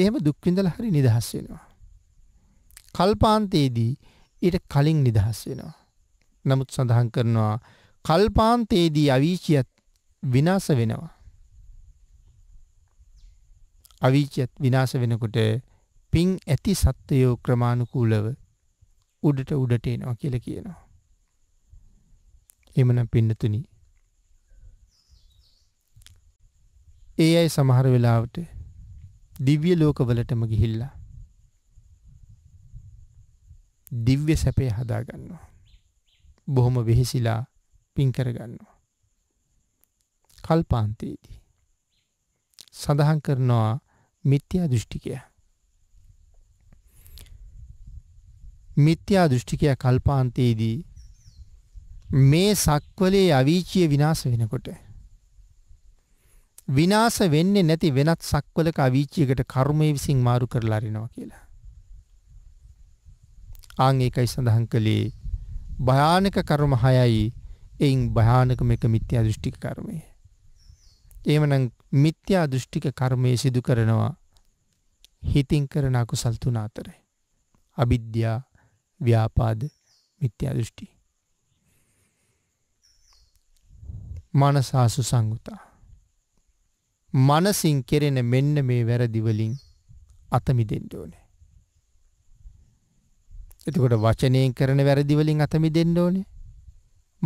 එහෙම දුක්විඳල හරි නිදහස් වෙනවා. කල්පාන්තයේදී ඊට කලින් නිදහස් වෙනවා. නමුත් සඳහන් කරනවා කල්පාන්තයේදී අවීචියත් විනාස වෙනවා. අවීචියත් විනාස වෙනකොට පින් ඇති සත්වයෝ ක්‍රමාණුකූලව උඩට උඩට එනවා කියලා කියනවා. එමනම් පින්නතුනි. ඒ අය සමහර වෙලාවට දිව්‍ය ලෝකවලටම ගිහිල්ලා දිව්‍ය සැපේ හදාගන්නවා. බොහොම වෙහෙසිලා පින් කරගන්නවා. කල්පාන්තයේදී සඳහන් කරනවා මිත්‍යා දෘෂ්ටිකයා මිත්‍යා දෘෂ්ටිකය කල්පාන්තයේදී මේ සක්වලේ අවීචිය විනාස වෙනකොට. විනාස වෙන්නේ නැති වෙනත් සක්වලක අවීචියකට කර්මය විසින් මාරු කරලාරෙනවා කියලා. ආං ඒකයි සඳහන් කළේ භයානක කර්ම හයයි එයින් භයානකම එක මිත්‍යා දෘෂ්ටික කර්මය. එමනම් මිත්‍යා දෘෂ්ටික කර්මය සිදු කරනවා හිතින් කරන අකුසල් තුන අතර. අවිද්‍යා ව්‍යාපාද මිත්‍යා දෘෂ්ටි. මනසාසු සංගුතා. මනසින් කෙරෙන මෙන්න මේ වැරදිවලින් අතමිදෙන්ඩ ඕනේ. එතකොට වචනයෙන් කරන වැරදිවලින් අතමි දෙන්න ඕනේ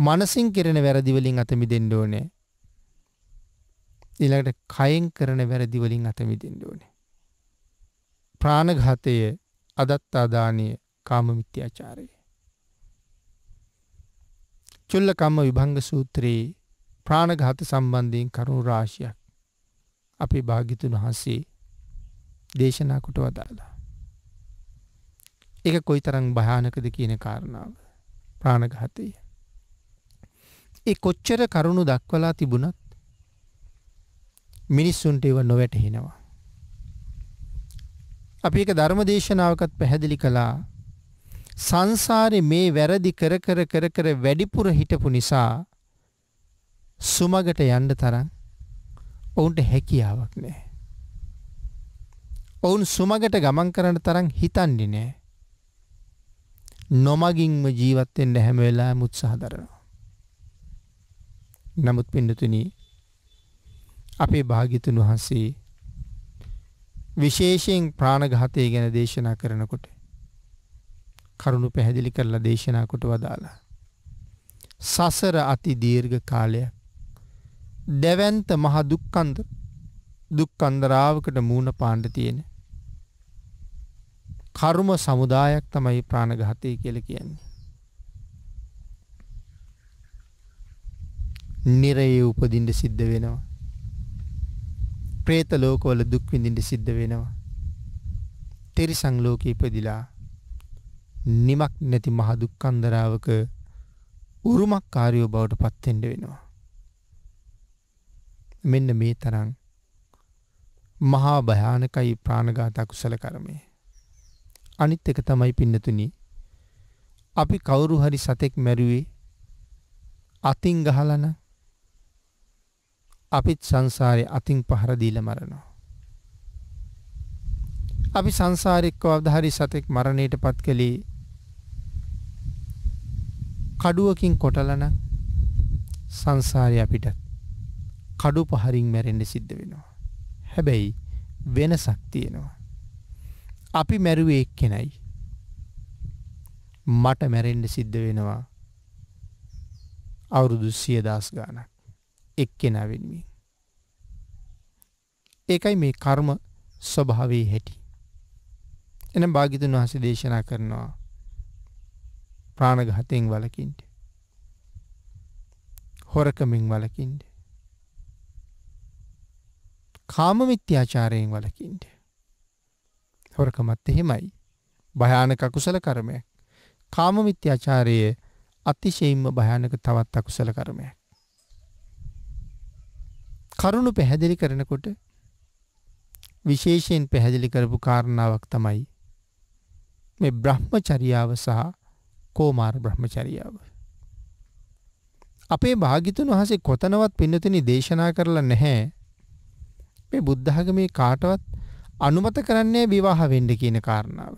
මනසින් කෙරෙන වැරදිවලින් අතමි දෙන්න ඕනේ ඊළඟට කයෙන් කරන වැරදිවලින් අතමි දෙන්න ඕනේ ප්‍රාණඝාතය අදත්තාදානය කාම මිත්‍යාචාරය. චුල්ලකම්ම විභංග සූත්‍රයේ ප්‍රාණඝාත සම්බන්ධයෙන් කරුණු රාශියක් අපේ භාගිතුන් වහන්සේ දේශනා කොට වදාලා. එක කොයි තරං භයානකද කියන කාරණාව ප්‍රාණඝාතය. ඒ කොච්චර කරුණු දක්වලා තිබුණත් මිනිස්සුන්ට ඒව නොවැටහෙනවා. අපි එක ධර්ම දේශනාවකත් පැහැදිලි කලා සංසාරේ මේ වැරදි කර කර කර කර වැඩිපුර හිටපු නිසා සුමගට යන්න තරම් ඔවුන්ට හැකියාවක් නැහැ. ඔවුන් සුමගට ගමන් කරන්න තරම් හිතන්නේ නැහැ. නොමගින්ම ජීවත් වෙන්න හැම වෙලාවෙම උත්සාහ දරනවා. නමුත් පින්නතුනි අපේ භාග්‍යතුන් වහන්සේ විශේෂයෙන් ප්‍රාණඝාතය ගැන දේශනා කරනකොට කරුණු පැහැදිලි කරලා දේශනා කොට වදාලා. සසර අති දීර්ඝ කාලයක් දැවැන්ත මහා දුක්කන්ද දුක්කන්දරාවකට මූුණ පාණ්ඩ තියෙන. කරුම සමුදායක් තමයි ප්‍රාණගහතය කියල කියන්නේ. නිරයේ උපදින්ට සිද්ධ වෙනවා. ප්‍රේත ලෝකවල දුක්විඳින්ට සිද්ධ වෙනවා. තෙරිසංලෝක ඉපදිලා නිමක් නැති මහ දුක්ඛන්දරාවක උරුමක් කාර්යෝ බවට පත්වෙන්න වෙනවා. මෙන්න මේ තරම් මහා භයානකයි ප්‍රාණඝාත කුසල කර්මය. අනිත් එක තමයි පින්නතුනි අපි කවුරු හරි සතෙක් මැරුවේ අතින් ගහලන අපිත් සංසාරය අතින් පහරදීල මරනවා. අපි සංසාරෙක්ක අවධහරි සතෙක් මරණයට පත් කළේ කඩුවකින් කොටලන සංසාරය අපිට කඩු පහරින් මැරෙන්ඩ සිද්ධ වෙනවා. හැබැයි වෙනසක් තියෙනවා. අපි මැරුවේ එක් කෙනයි. මට මැරෙන්ඩ සිද්ධ වෙනවා අවුරුදු සියදස් ගානක් එක් කෙනා වෙනුවෙන්. ඒකයි මේ කර්ම ස්වභාවේ හැටි. එන භාගිතුන් වහස දේශනා කරනවා ප්‍රාණඝාතයෙන් වළකින්ට. හොරකමින් වලකින්ට. කාම මිත්‍යාචාරයෙන් වලකින්ට. හොරකමත් එහෙමයි. භයානක අකුසල කර්මයක්. කාම මිත්‍යාචාරයේ අතිශයින්ම භයානක තවත් අකුසල කර්මයක්. කරුණු පැහැදිලි කරනකොට විශේෂයෙන් පැහැදිලි කරපු කාරණාවක් තමයි මේ බ්‍රහ්මචරියාව සහ කෝමාර බ්‍රහ්මචරියාව. අපේ භාගිතුන් වහසේ කොතනවත් පින්නතිනි දේශනා කරලා නැහැ මේ බුද්ධහගමේ කාටවත් අනුමත කරන්නේ විවාහ වෙන්න කියන කාරණාව.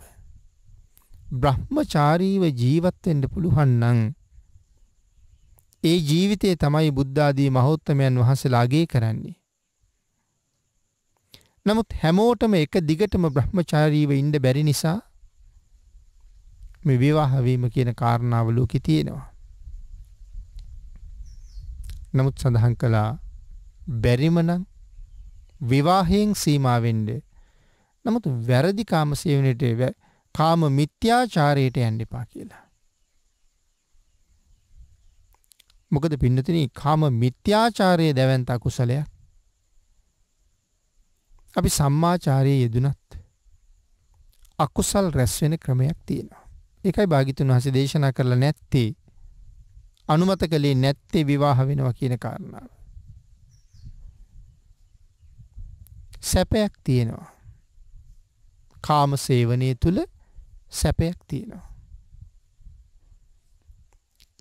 බ්‍රහ්මචාරීව ජීවත් වෙන්න පුළුවන් නම් ඒ ජීවිතේ තමයි බුද්ධාදී මහෞත්තමයන් වහන්සේලාගේ කරන්නේ. නමුත් හැමෝටම එක දිගටම බ්‍රහ්මචාරීව ඉන්න බැරි නිසා මේ විවාහ වීම කියන කාරණාව ලෝකේ තියෙනවා. නමුත් සඳහන් කළා බැරිම නම් විවාහයෙන් සීමා වෙන්න. නමුත් වැරදි කාම සේවනයේට කාම මිත්‍යාචාරයට යන්න එපා කියලා. මොකද පින්නතින කාම මිත්‍යාචාරයේ දැවන්ත කුසලයක්. අපි සම්මාචාරයේ යෙදුනත් අකුසල් රැස්වෙන ක්‍රමයක් තියෙනවා. එකයි භාගිතුන් වහස දේශනා කරලා නැත්තේ අනුමත කළේ නැත්තේ විවාහ වෙනවා කියන කාරණාව. සැපයක් තියෙනවා. කාම සේවනය තුළ සැපයක් තියෙනවා.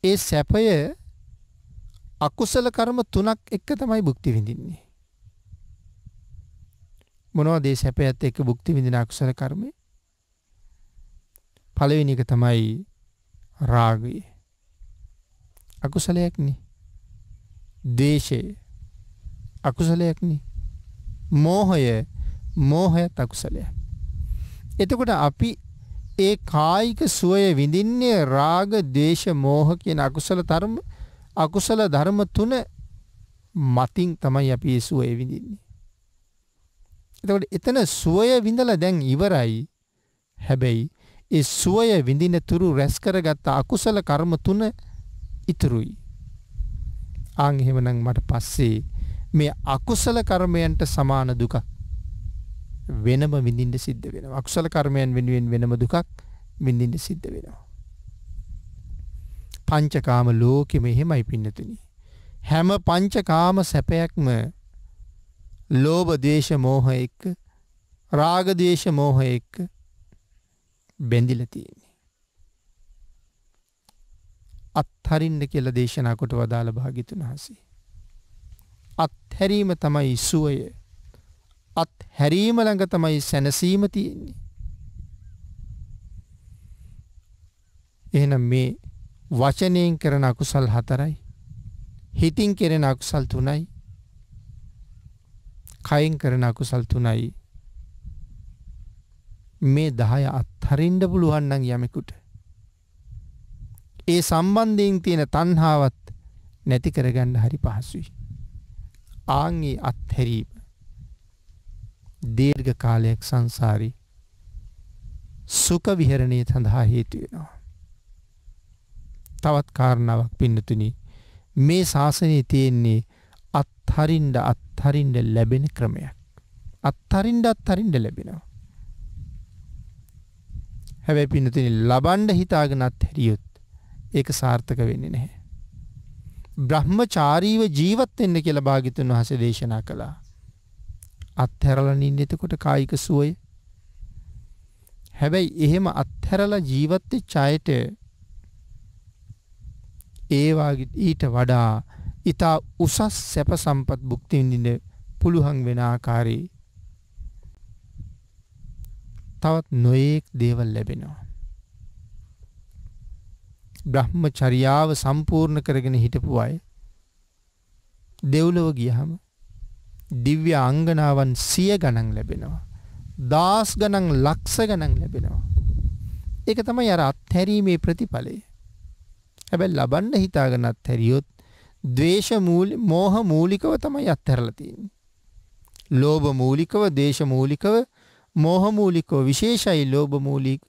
ඒ සැපය අකුසල කර්ම තුනක් එක්ක තමයි භුක්ති විඳින්නේ. මොනවද ඒ සැපයත් එක්ක භුක්ති විඳින අකුසල කර්මය? පළවෙනි එක තමයි රාගය අකුසලයක්නේ දේශය අකුසලයක්න මෝහය මෝහය තකුසලය එතකොට අපි ඒ කායික සුවය විඳින්නේ රාග දේශ මෝහ කියන අකුසල ධර්ම අකුසල ධර්ම තුන මතින් තමයි අපි ඒ සුවය විඳින්නේ එතකොට එතන සුවය විඳලා දැන් ඉවරයි හැබැයි ඒ සුවය විඳින තුරු රැස් කරගත් අකුසල කර්ම තුන ඉතුරුයි. ආන් එහෙමනම් මට පස්සේ මේ අකුසල කර්මයන්ට සමාන දුකක් වෙනම විඳින්න සිද්ධ වෙනවා. අකුසල කර්මයන් වෙනුවෙන් වෙනම දුකක් විඳින්න සිද්ධ වෙනවා. පංචකාම ලෝකෙම එහෙමයි පින්නතුනි. හැම පංචකාම සැපයක්ම ලෝභ දේශ මෝහ එක්ක රාග දේශ මෝහ එක්ක බැඳිල තියෙන්නේ. අත්හරින්න කියල දේශනා කොට වදාළ භාගිතුන් හසේ. අත්හැරීම තමයි සුවය අත් හැරීම ළඟ තමයි සැනසීම තියෙන්නේ. එහෙනම් මේ වචනයෙන් කරන අකුසල් හතරයි හිතින් කෙරෙන අකුසල් තුනයි කයින් කරන අකුසල් තුනයි මේ 10 අත්හරින්න පුළුවන් නම් යමෙකුට ඒ සම්බන්ධයෙන් තියෙන තණ්හාවත් නැති කරගන්න හරි පහසුයි. ආන්ගේ අත්හැරීම දීර්ඝ කාලයක් සංසාරී සුඛ විහරණය සඳහා හේතු වෙනවා. තවත් කාරණාවක් පින්නතුනි මේ ශාසනයේ තියෙන්නේ අත්හරින්න අත්හරින්න ලැබෙන ක්‍රමයක්. අත්හරින්න අත්හරින්න ලැබෙනවා. හැබැයි පිනතින ලබන්ඩ හිතාගෙනත් හැරියොත් ඒක සාර්ථක වෙන්නේ නැහැ. බ්‍රහ්ම චාරීව ජීවත් එන්න කියලා භාගිතුන් වහස දේශනා කළා. අත්හැරල නින්නෙතකොට කායික සුවය. හැබැයි එහෙම අත්හැරල ජීවත්ත චයට ඒවාගේ ඊට වඩා ඉතා උසස් සැප සම්පත් බුක්තිවිඳින්න පුළුවන් වෙන ආකාරයේ තවත් නොයෙක් දේවල් ලැබෙනවා. බ්‍රහ්මචර්යාව සම්පූර්ණ කරගෙන හිටපු අය දෙව්ලොව ගියහම දිව්‍ය අංගනාවන් සිය ගණන් ලැබෙනවා. දාස් ගණන් ලක්ෂ ගණන් ලැබෙනවා. ඒක තමයි අර අත්හැරීමේ ප්‍රතිඵලය. හැබැයි ලබන්න හිතාගෙන අත්හැරියොත් ද්වේෂ මූල මෝහ මූලිකව තමයි අත්හැරලා තියෙන්නේ. ලෝභ මූලිකව, දේශ මූලිකව, මෝහ මූලිකෝ විශේෂයි ලෝභ මූලික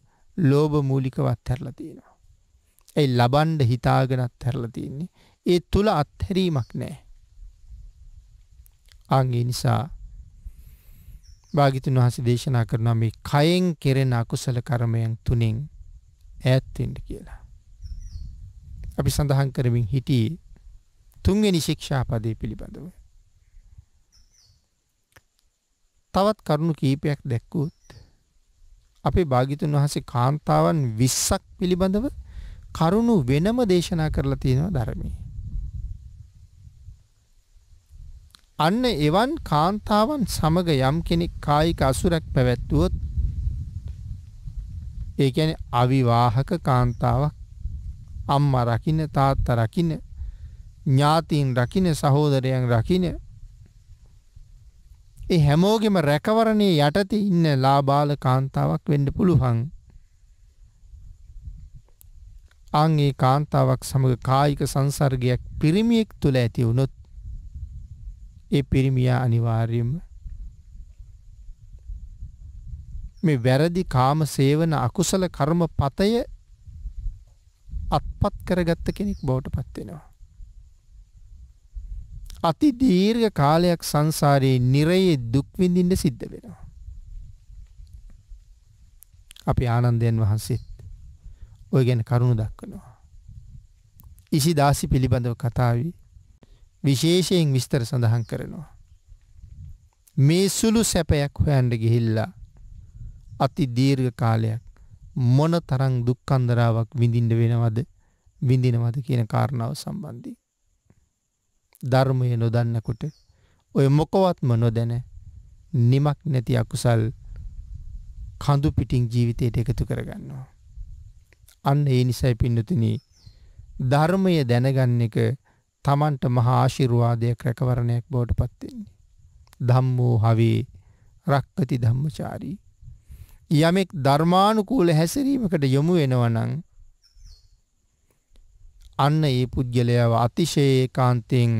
ලෝභ මූලිකව අත්හැරලා තියෙනවා. ඒ ලබන්න හිතාගෙන අත්හැරලා තින්නේ. ඒ තුල අත්හැරීමක් නැහැ. ආන්ගේ නිසා භාගිතුන් වහන්සේ දේශනා කරනවා මේ කයෙන් කෙරෙන අකුසල කර්මයන් තුනෙන් ඈත් වෙන්න කියලා. අපි සඳහන් කරමින් හිටියේ තුන්වෙනි ශික්ෂාපදේ පිළිබඳව. තවත් කරුණු කීපයක් දැක්වූත්. අපේ භාගිතුන් වහසේ කාන්තාවන් විස්සක් පිළිබඳව කරුණු වෙනම දේශනා කරලා තියෙනවා ධර්මී. අන්න එවන් කාන්තාවන් සමග යම් කෙනෙක් කායික අසුරක් පැවැත්වුවොත් ඒකැන අවිවාහක කාන්තාවක් අම්ම රකින තාත්ත රකින ඥාතීන් රකින සහෝදරයන් රකින ඒ හැමෝගෙම රැකවරණේ යටතේ ඉන්න ලාබාල කාන්තාවක් වෙන්න පුළුවන්. අන් ඒ කාන්තාවක් සමග කායික සංසර්ගයක් පිරිමියෙක් තුළ ඇති වුණොත් ඒ පිරිමියා අනිවාර්යයෙන්ම මේ වැරදි කාම සේවන අකුසල කර්ම පතය අත්පත් කරගත්ත කෙනෙක් බවට පත්වෙනවා. අති දීර්ඝ කාලයක් සංසාරයේ නිරයේ දුක්විඳින්ට සිද්ධ වෙනවා. අපි ආනන්දයන් වහන්සේත් ඔය ගැන කරුණු දක්වනවා. ඉසි දාසි පිළිබඳව කතාවී විශේෂයෙන් විස්තර සඳහන් කරනවා. මේ සුළු සැපයක් හොයන්ඩ ගිහිල්ලා අති දීර්ඝ කාලයක් මොන තරං දුක්කන්දරාවක් විඳින්ඩ වෙනවද විඳිනවද කියන කාරණාව සම්බන්ධී. ධර්මය නොදන්නකොට ඔය මොකවත්ම නොදැන නිමක් නැති අකුසල් කඳු පිටිං ජීවිතයට එකතු කරගන්නවා. අන්න ඒ නිසයි පින්නතින ධර්මය දැනගන්න එක තමන්ට මහා ආශිරුවාදයක් රැකවරණයක් බෝට පත්වෙන්නේ. ධම්මෝ හවේ රක්කති ධම්මචාරී. යමෙක් ධර්මානුකූල හැසිරීමකට යොමු වෙනවනං අන්න ඒ පුද්ගලයාව අතිශය ඒකාන්තයෙන්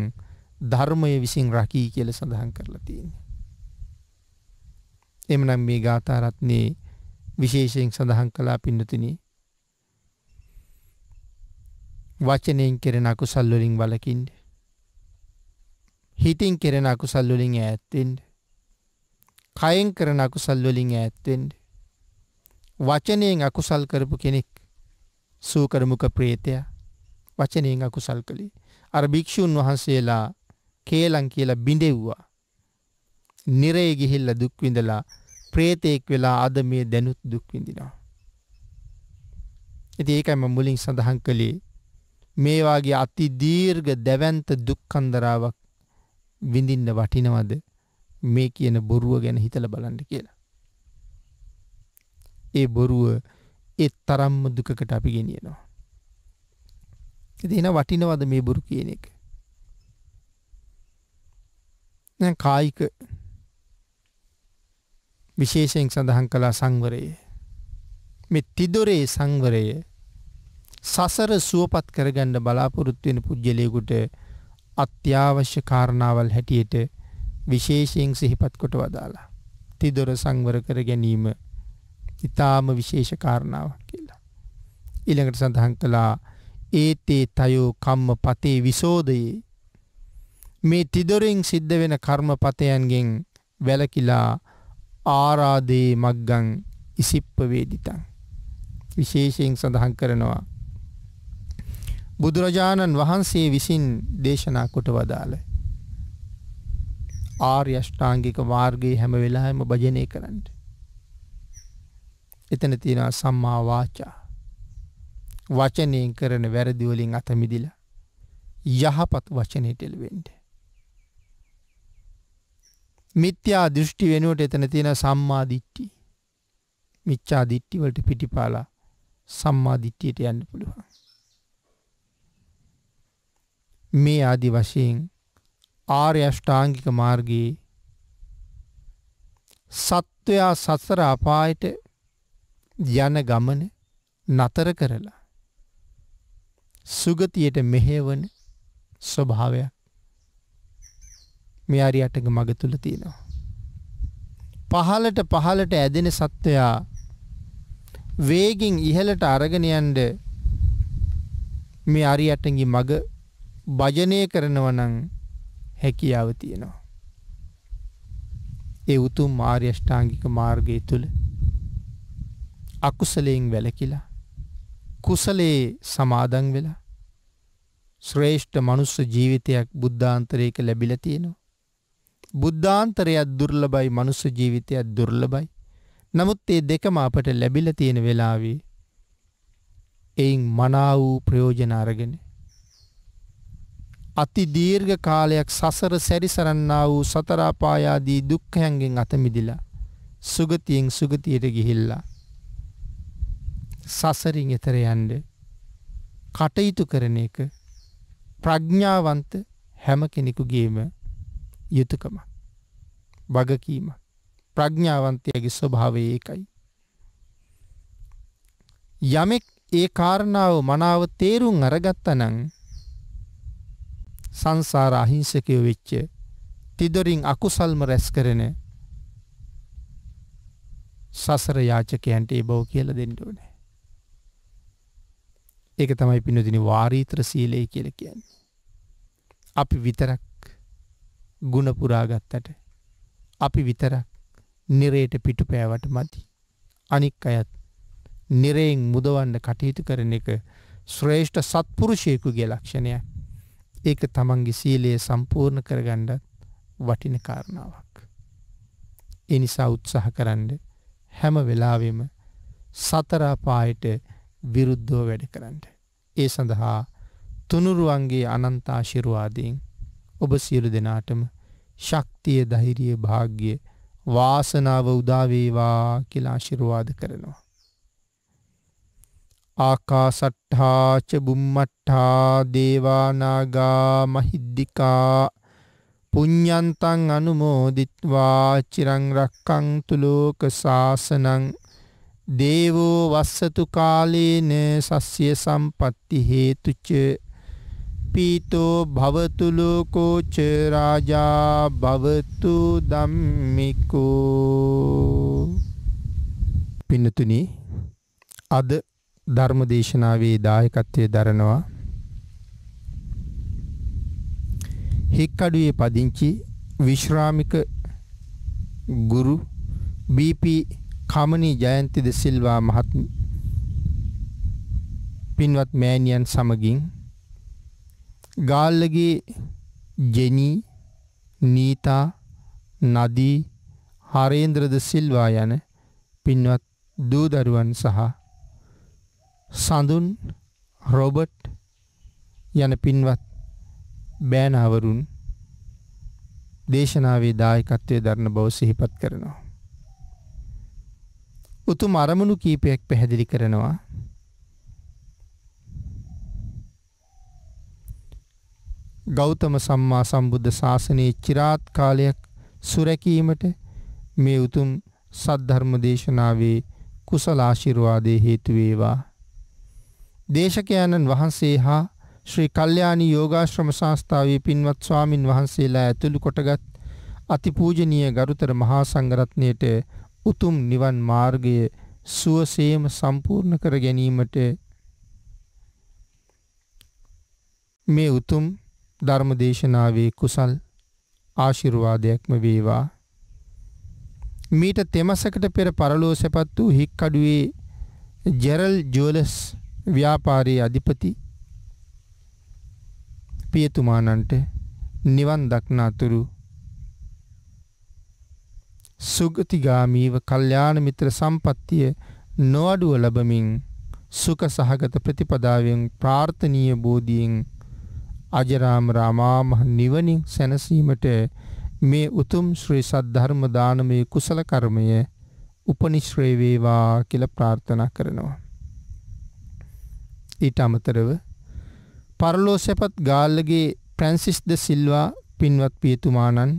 ධර්මය විසින් රකී කියල සඳහන් කරලා තියෙන. එමනම් මේ ගාථරත්නේ විශේෂයෙන් සඳහන් කලා පින්නතින වචනයෙන් කෙරෙන අකුසල්ලොලින් වලකින්ට හිතින් කෙරෙන අකුසල්ලොලින් ඇත්තෙන්ට කයෙන් කරන අකුසල්ලොලින් ඇත්තෙන්ට වචනයෙන් අකුසල් කරපු කෙනෙක් සූකරමුක ප්‍රේතයා වචනයෙන් අකුසල් කළේ. අර භික්‍ෂූන් වහන්සේලා කේලං කියලා බිඳෙව්වා. නිරේ ගිහිල්ල දුක්විඳලා ප්‍රේතයෙක් වෙලා අද මේ දැනුත් දුක්විඳිනවා. ඇති ඒකයිම මුලින් සඳහන් කළේ මේවාගේ අති දීර්ග දැවන්ත දුක්කන්දරාවක් විඳින්න වටිනවද මේ කියන බොරුව ගැන හිතල බලන්න කියලා. ඒ බොරුව ඒ තරම්ම දුකකට අපි ගෙනියනවා. ඉතින් වටිනවද මේ බොරු කියන එක? දැන් කායික විශේෂයෙන් සඳහන් කළා සංවරය. මේ තිදොරේ සංවරය සසර සුවපත් කරගන්න බලාපොරොත්තු වෙන පුජ්‍යලයකට අත්‍යවශ්‍ය කාරණාවල් හැටියට විශේෂයෙන් සිහිපත් කොට වදාලා. තිදොර සංවර කර ගැනීම ඊටාම විශේෂ කාරණාවක් කියලා. ඊළඟට සඳහන් කළා ඒතේ තයෝ කම්ම පතේ විසෝදයේ මේ තිදොරෙන් සිද්ධ වෙන කර්මපතයන්ගෙන් වැලකිලා ආරාදේ මග්ගං ඉසිප්ප වේදිතං විශේෂයෙන් සඳහන් කරනවා බුදුරජාණන් වහන්සේ විසින් දේශනා කොට වදාළ ආර්ය අෂ්ටාංගික මාර්ගයේ හැම වෙලාවෙම භජනය කරන්න. එතන තියෙනවා සම්මා වාචා වචනයෙන් කරන වැරදිවලින් අතමිදිල යහපත් වචනයටෙල් වෙන්ඩ. මිත්‍යා දෘෂ්ටි වෙනුවට එතන තියෙන සම්මාධිච්චි මිච්චා දිට්ටිවලට පිටිපාලා සම්මාධිච්්‍යයට යන්න පුළුවන්. මේ ආදි වශයෙන් ආර්යෂ්ඨාංගික මාර්ගයේ සත්වයා සසර අපායට යන ගමන නතර කරලා සුගතියට මෙහෙවන ස්වභාවයක් මේ අරි අටක මග තුළ තියෙනවා. පහලට පහලට ඇදෙන සත්වයා වේගින් ඉහලට අරගෙනයන්ඩ මේ අරි අටගි මග භජනය කරනවනං හැකියාව තියෙනවා. ඒ උතුම් මාර්යෂ්ඨාංගික මාර්ගය තුළ අකුසලයෙන් වැලකිලා කුසලයේ සමාදන් වෙලා ශ්‍රේෂ්ඨ මනුස්ස ජීවිතයක් බුද්ධාන්තරයක ලැබිලා තියෙනවා. බුද්ධාන්තරයක් දුර්ලභයි මනුස්ස ජීවිතයක් දුර්ලභයි. නමුත් ඒ දෙකම අපට ලැබිලා තියෙන වෙලාවේ එයින් මනා වූ ප්‍රයෝජන අරගෙන අති දීර්ඝ කාලයක් සසර සැරිසරන්නා වූ සතර පායාදී දුක්ඛයන්ගෙන් අත මිදිලා සුගතියෙන් සුගතියට ගිහිල්ලා සසරින් එතර යන්ඩ කටයුතු කරන එක ප්‍රඥ්ඥාවන්ත හැම කෙනෙකුගේම යුතුකම වගකීම ප්‍රඥ්ඥාවන්තයගේ ස්වභාවය ඒකයි. යමෙක් ඒ කාරණාව මනාව තේරුම් අරගත්ත නං සංසාර අහිංසකය වෙච්ච තිදොරින් අකුසල්ම රැස් කරන සසර යාචකයන්ට ඒ බව කියල දෙන්නඩෝනෑ. ඒක තමයි පිනදින වාරීත්‍ර සීලයේ කියල කියන්නේ. අපි විතරක් ගුණපුරාගත්තට අපි විතරක් නිරේට පිටු පෑවට මති. අනික් අයත් නිරයෙන් මුදවන්න කටයුතු කරන එක ශ්‍රේෂ්ඨ සත්පුරුෂයකුගේ ලක්ෂණය ඒක තමන්ගේ සීලයේ සම්පූර්ණ කරගණ්ඩත් වටින කාරණාවක්. එනිසා උත්සාහ කරන්න හැම වෙලාවෙම සතරාපායට විරුද්ධව වැඩ කරන්නට. ඒ සඳහා තුනුරුවන්ගේ අනන්තාශිරවාදයෙන් ඔබ සියලු දෙනාටම ශක්තිය දහිරිය භාග්‍ය වාසනාව උදාවේවා කියලාශිරවාද කරනවා. ආකාසට්ඨාච බුම්මට්ඨා දේවානාගා මහිද්దికා පුඤ්ඤන්තං අනුමෝදිත්වා චිරං රක්කන්තු ලෝක සාසනං දේවෝ වස්සතු කාලේන සස්්‍ය සම්පත්ති හේතුච පීතෝ භවතු ලෝකෝච රාජා භවතු ධම්මිකෝ පින්නතුනි අද ධර්ම දේශනාවේ දායකත්වය දරනවා හික්කඩුවේ පදිංචි විශ්‍රාමික ගුරු බීපී කමනී ජයන්තිද සිල්වා මහත්මිය පින්වත් මෑණියන් සමගින් ගාල්ලගේ ජෙනී නීතා නදී හරේන්ද්‍රද සිල්වා යන පින්වත් දූදරුවන් සහ සඳුන් රොබට් යන පින්වත් බෑනවරුන් දේශනාවේ දායකත්වය දරන බව සිහිපත් කරනවා. උතුම් අරමුණු කීපයක් පැහැදිලි කරනවා. ගෞතම සම්මා සම්බුද්ධ ශාසනයේ চিරාත් කාලයක් සුරැකීමට මේ උතුම් සද්ධර්ම දේශනාවේ කුසල ආශිර්වාදයේ හේතු වේවා. දේශකයන්න් වහන්සේ හා ශ්‍රී කල්යාණී යෝගාශ්‍රම සංස්ථාවේ පින්වත් ස්වාමින් වහන්සේලා ඇතුළු කොටගත් අතිපූජනීය ගරුතර මහා සංඝරත්නයට උතුම් නිවන් මාර්ගය සුවසේම සම්පූර්ණ කර ගැනීමට මේ උතුම් ධර්මදේශනාවේ කුසල් ආශිර්වාදයක්ම වේවා මීට තෙමසකට පෙර පරලෝ සැපත් වූ හික්කඩුවේ ජෙරල් ජුවලස් ව්‍යාපාරයේ අධිපති පියතුමාණන්ට නිවන් දක්නා තුරු සුගතිගාමීව කල්යාණ මිත්‍ර සම්පත්තිය නොඅඩුව ලැබමින් සුඛ සහගත ප්‍රතිපදාවෙන් ප්‍රාර්ථනීය බෝධියෙන් අජරාම රාමා මහ නිවනින් සැනසීමට මේ උතුම් ශ්‍රී සද්ධර්ම දානමය කුසල කර්මය උපනිශ්‍රේ වේවා කියලා ප්‍රාර්ථනා කරනවා. ඊට අමතරව පරලෝසපත් ගාල්ලගේ ප්‍රැන්සිස් ද සිල්වා පින්වත් පියතුමාණන්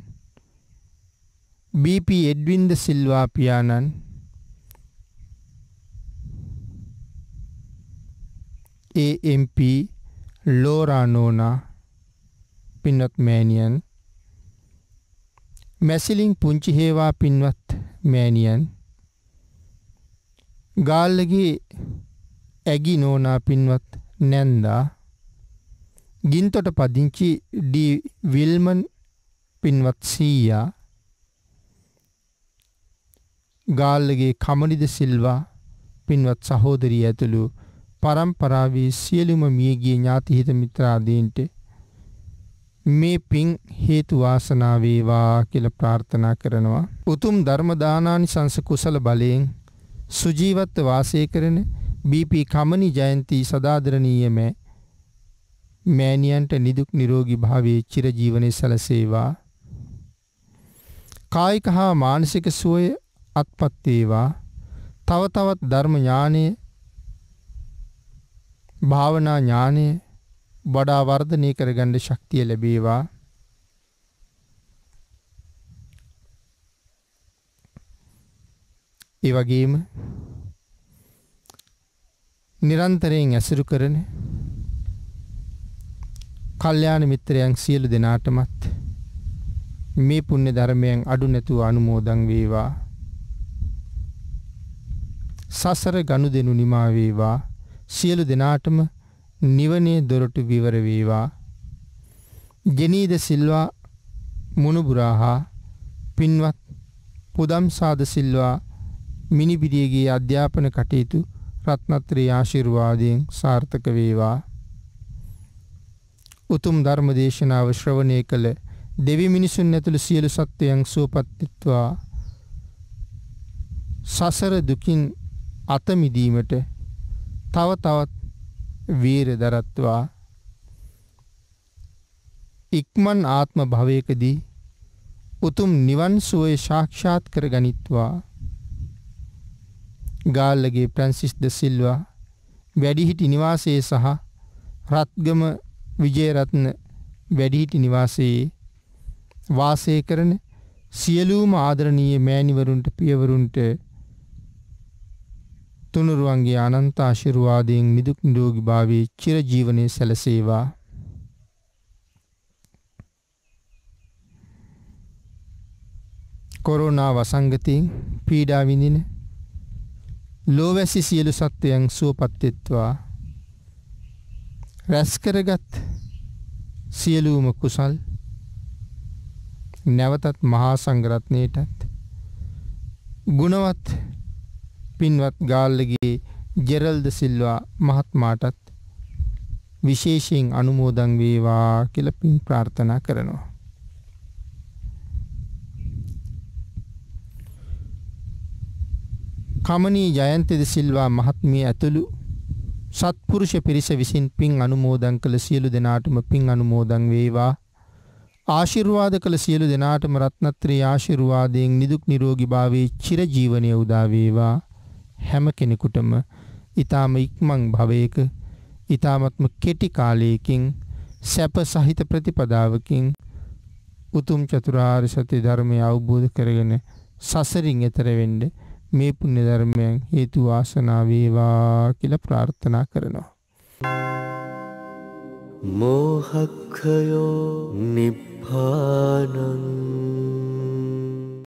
බීපී එඩ්වින්ද සිල්වා පියාණන් AMP ලෝරා නෝනා පින්වත් මෑණියන් මැසිලින් පුංචි හේවා පින්වත් මෑණියන් ගාල්ලගේ ඇගි නෝනා පින්වත් නැන්දා ගින්තොට පදිංචි ඩී විල්මන් පින්වත් සීයා ගාල්ලගේ කමනිද සිල්වා පින්වත් සහෝදරිය ඇතුළු පරම්පරාවේ සියලුම මියගිය ඥාතිහිත මිත්‍රාදීන්ට මේ පින් හේතු වාසනා වේවා කියලා ප්‍රාර්ථනා කරනවා. උතුම් ධර්ම දානානිසංස කුසල බලයෙන් සුජීවත්ව වාසය කරන බීපී කමනි ජයන්ති සදාදරණීය මෑ මෑණියන්ට නිදුක් නිරෝගී භාවයේ චිරජීවනයේ සැලසේවා. කායික හා මානසික සුවය අත්පත් වේවා. තව තවත් ධර්ම ඥානය භාවනා ඥානය වඩා වර්ධනය කරගන්න ශක්තිය ලැබේවා. ඒ වගේම නිරන්තරයෙන් ඇසුරු කරන කල්යාණ මිත්‍රයන් සියලු දෙනාටමත් මේ පුණ්‍ය ධර්මයන් අඩු නැතුව අනුමෝදන් වේවා සසර ගනුදෙනු නිමා වේවා සියලු දෙනාටම නිවනේ දොරටු විවර වේවා ජෙනීද සිල්වා මුණුබුරාහා පින්වත් පුදම් සාද සිල්වා මිනිබිරියගේ අධ්‍යාපන කටයුතු රත්නත්‍රී ආශිර්වාදයෙන් සාර්ථක වේවා උතුම් ධර්ම දේශනාව ශ්‍රවණය කළ දෙවි මිනිසුන් ඇතුළු සියලු සත්වයන් සුවපත්ත්වා සසර දුකින් අතමිදීමට තව තවත් වීර දරත්වා ඉක්මන් ආත්ම භවයකදී උතුම් නිවන් සුවය සාක්ෂාත් කර ගනිත්වා ගාල්ලගේ ප්‍රැන්සිස් ද සිල්වා වැඩිහිටි නිවාසයේ සහ රත්ගම විජේරත්න වැඩිහිටි නිවාසයේ වාසය කරන සියලූම ආදරණීය මෑණිවරුන්ට පියවරුන්ට තුනුරුවන්ගේ අනන්ත ආශිර්වාදයෙන් නිදුක් නිරෝගී භාවයේ චිරජීවනයේ සැලසේවා. කොරෝනා වසංගතයෙන් පීඩා විඳින ලෝවැසි සියලු සත්වයන් සුවපත්ත්වා රැස්කරගත් සියලූම කුසල් නැවතත් මහා සංගරත්නයටත් ගුණවත් පින්වත් ගාල්ලගේ ජෙරල්ද සිල්වා මහත්මාටත් විශේෂයෙන් අනුමෝදන් වේවා කියලා පින් ප්‍රාර්ථනා කරනවා. කමනී ජයන්තද සිල්වා මහත්මිය ඇතුළු සත්පුරුෂ පිරිස විසින් පින් අනුමෝදන් කළ සියලු දෙනාටම පින් අනුමෝදන් වේවා. ආශිර්වාද කළ සියලු දෙනාටම රත්නත්‍රී ආශිර්වාදයෙන් නිදුක් නිරෝගී භාවයේ චිරජීවනය උදා වේවා. හැම කෙනෙකුටම ඊ타ම ඉක්මන් භවයක ඊ타මත්ම කෙටි කාලයකින් සැප සහිත ප්‍රතිපදාවකින් උතුම් චතුරාර්ය සත්‍ය ධර්මය අවබෝධ කරගෙන සසරින් එතර වෙන්න මේ පුණ්‍ය ධර්මයන් හේතු වාසනා වේවා කියලා ප්‍රාර්ථනා කරනවා. මෝහක්ඛයෝ නිබ්බානං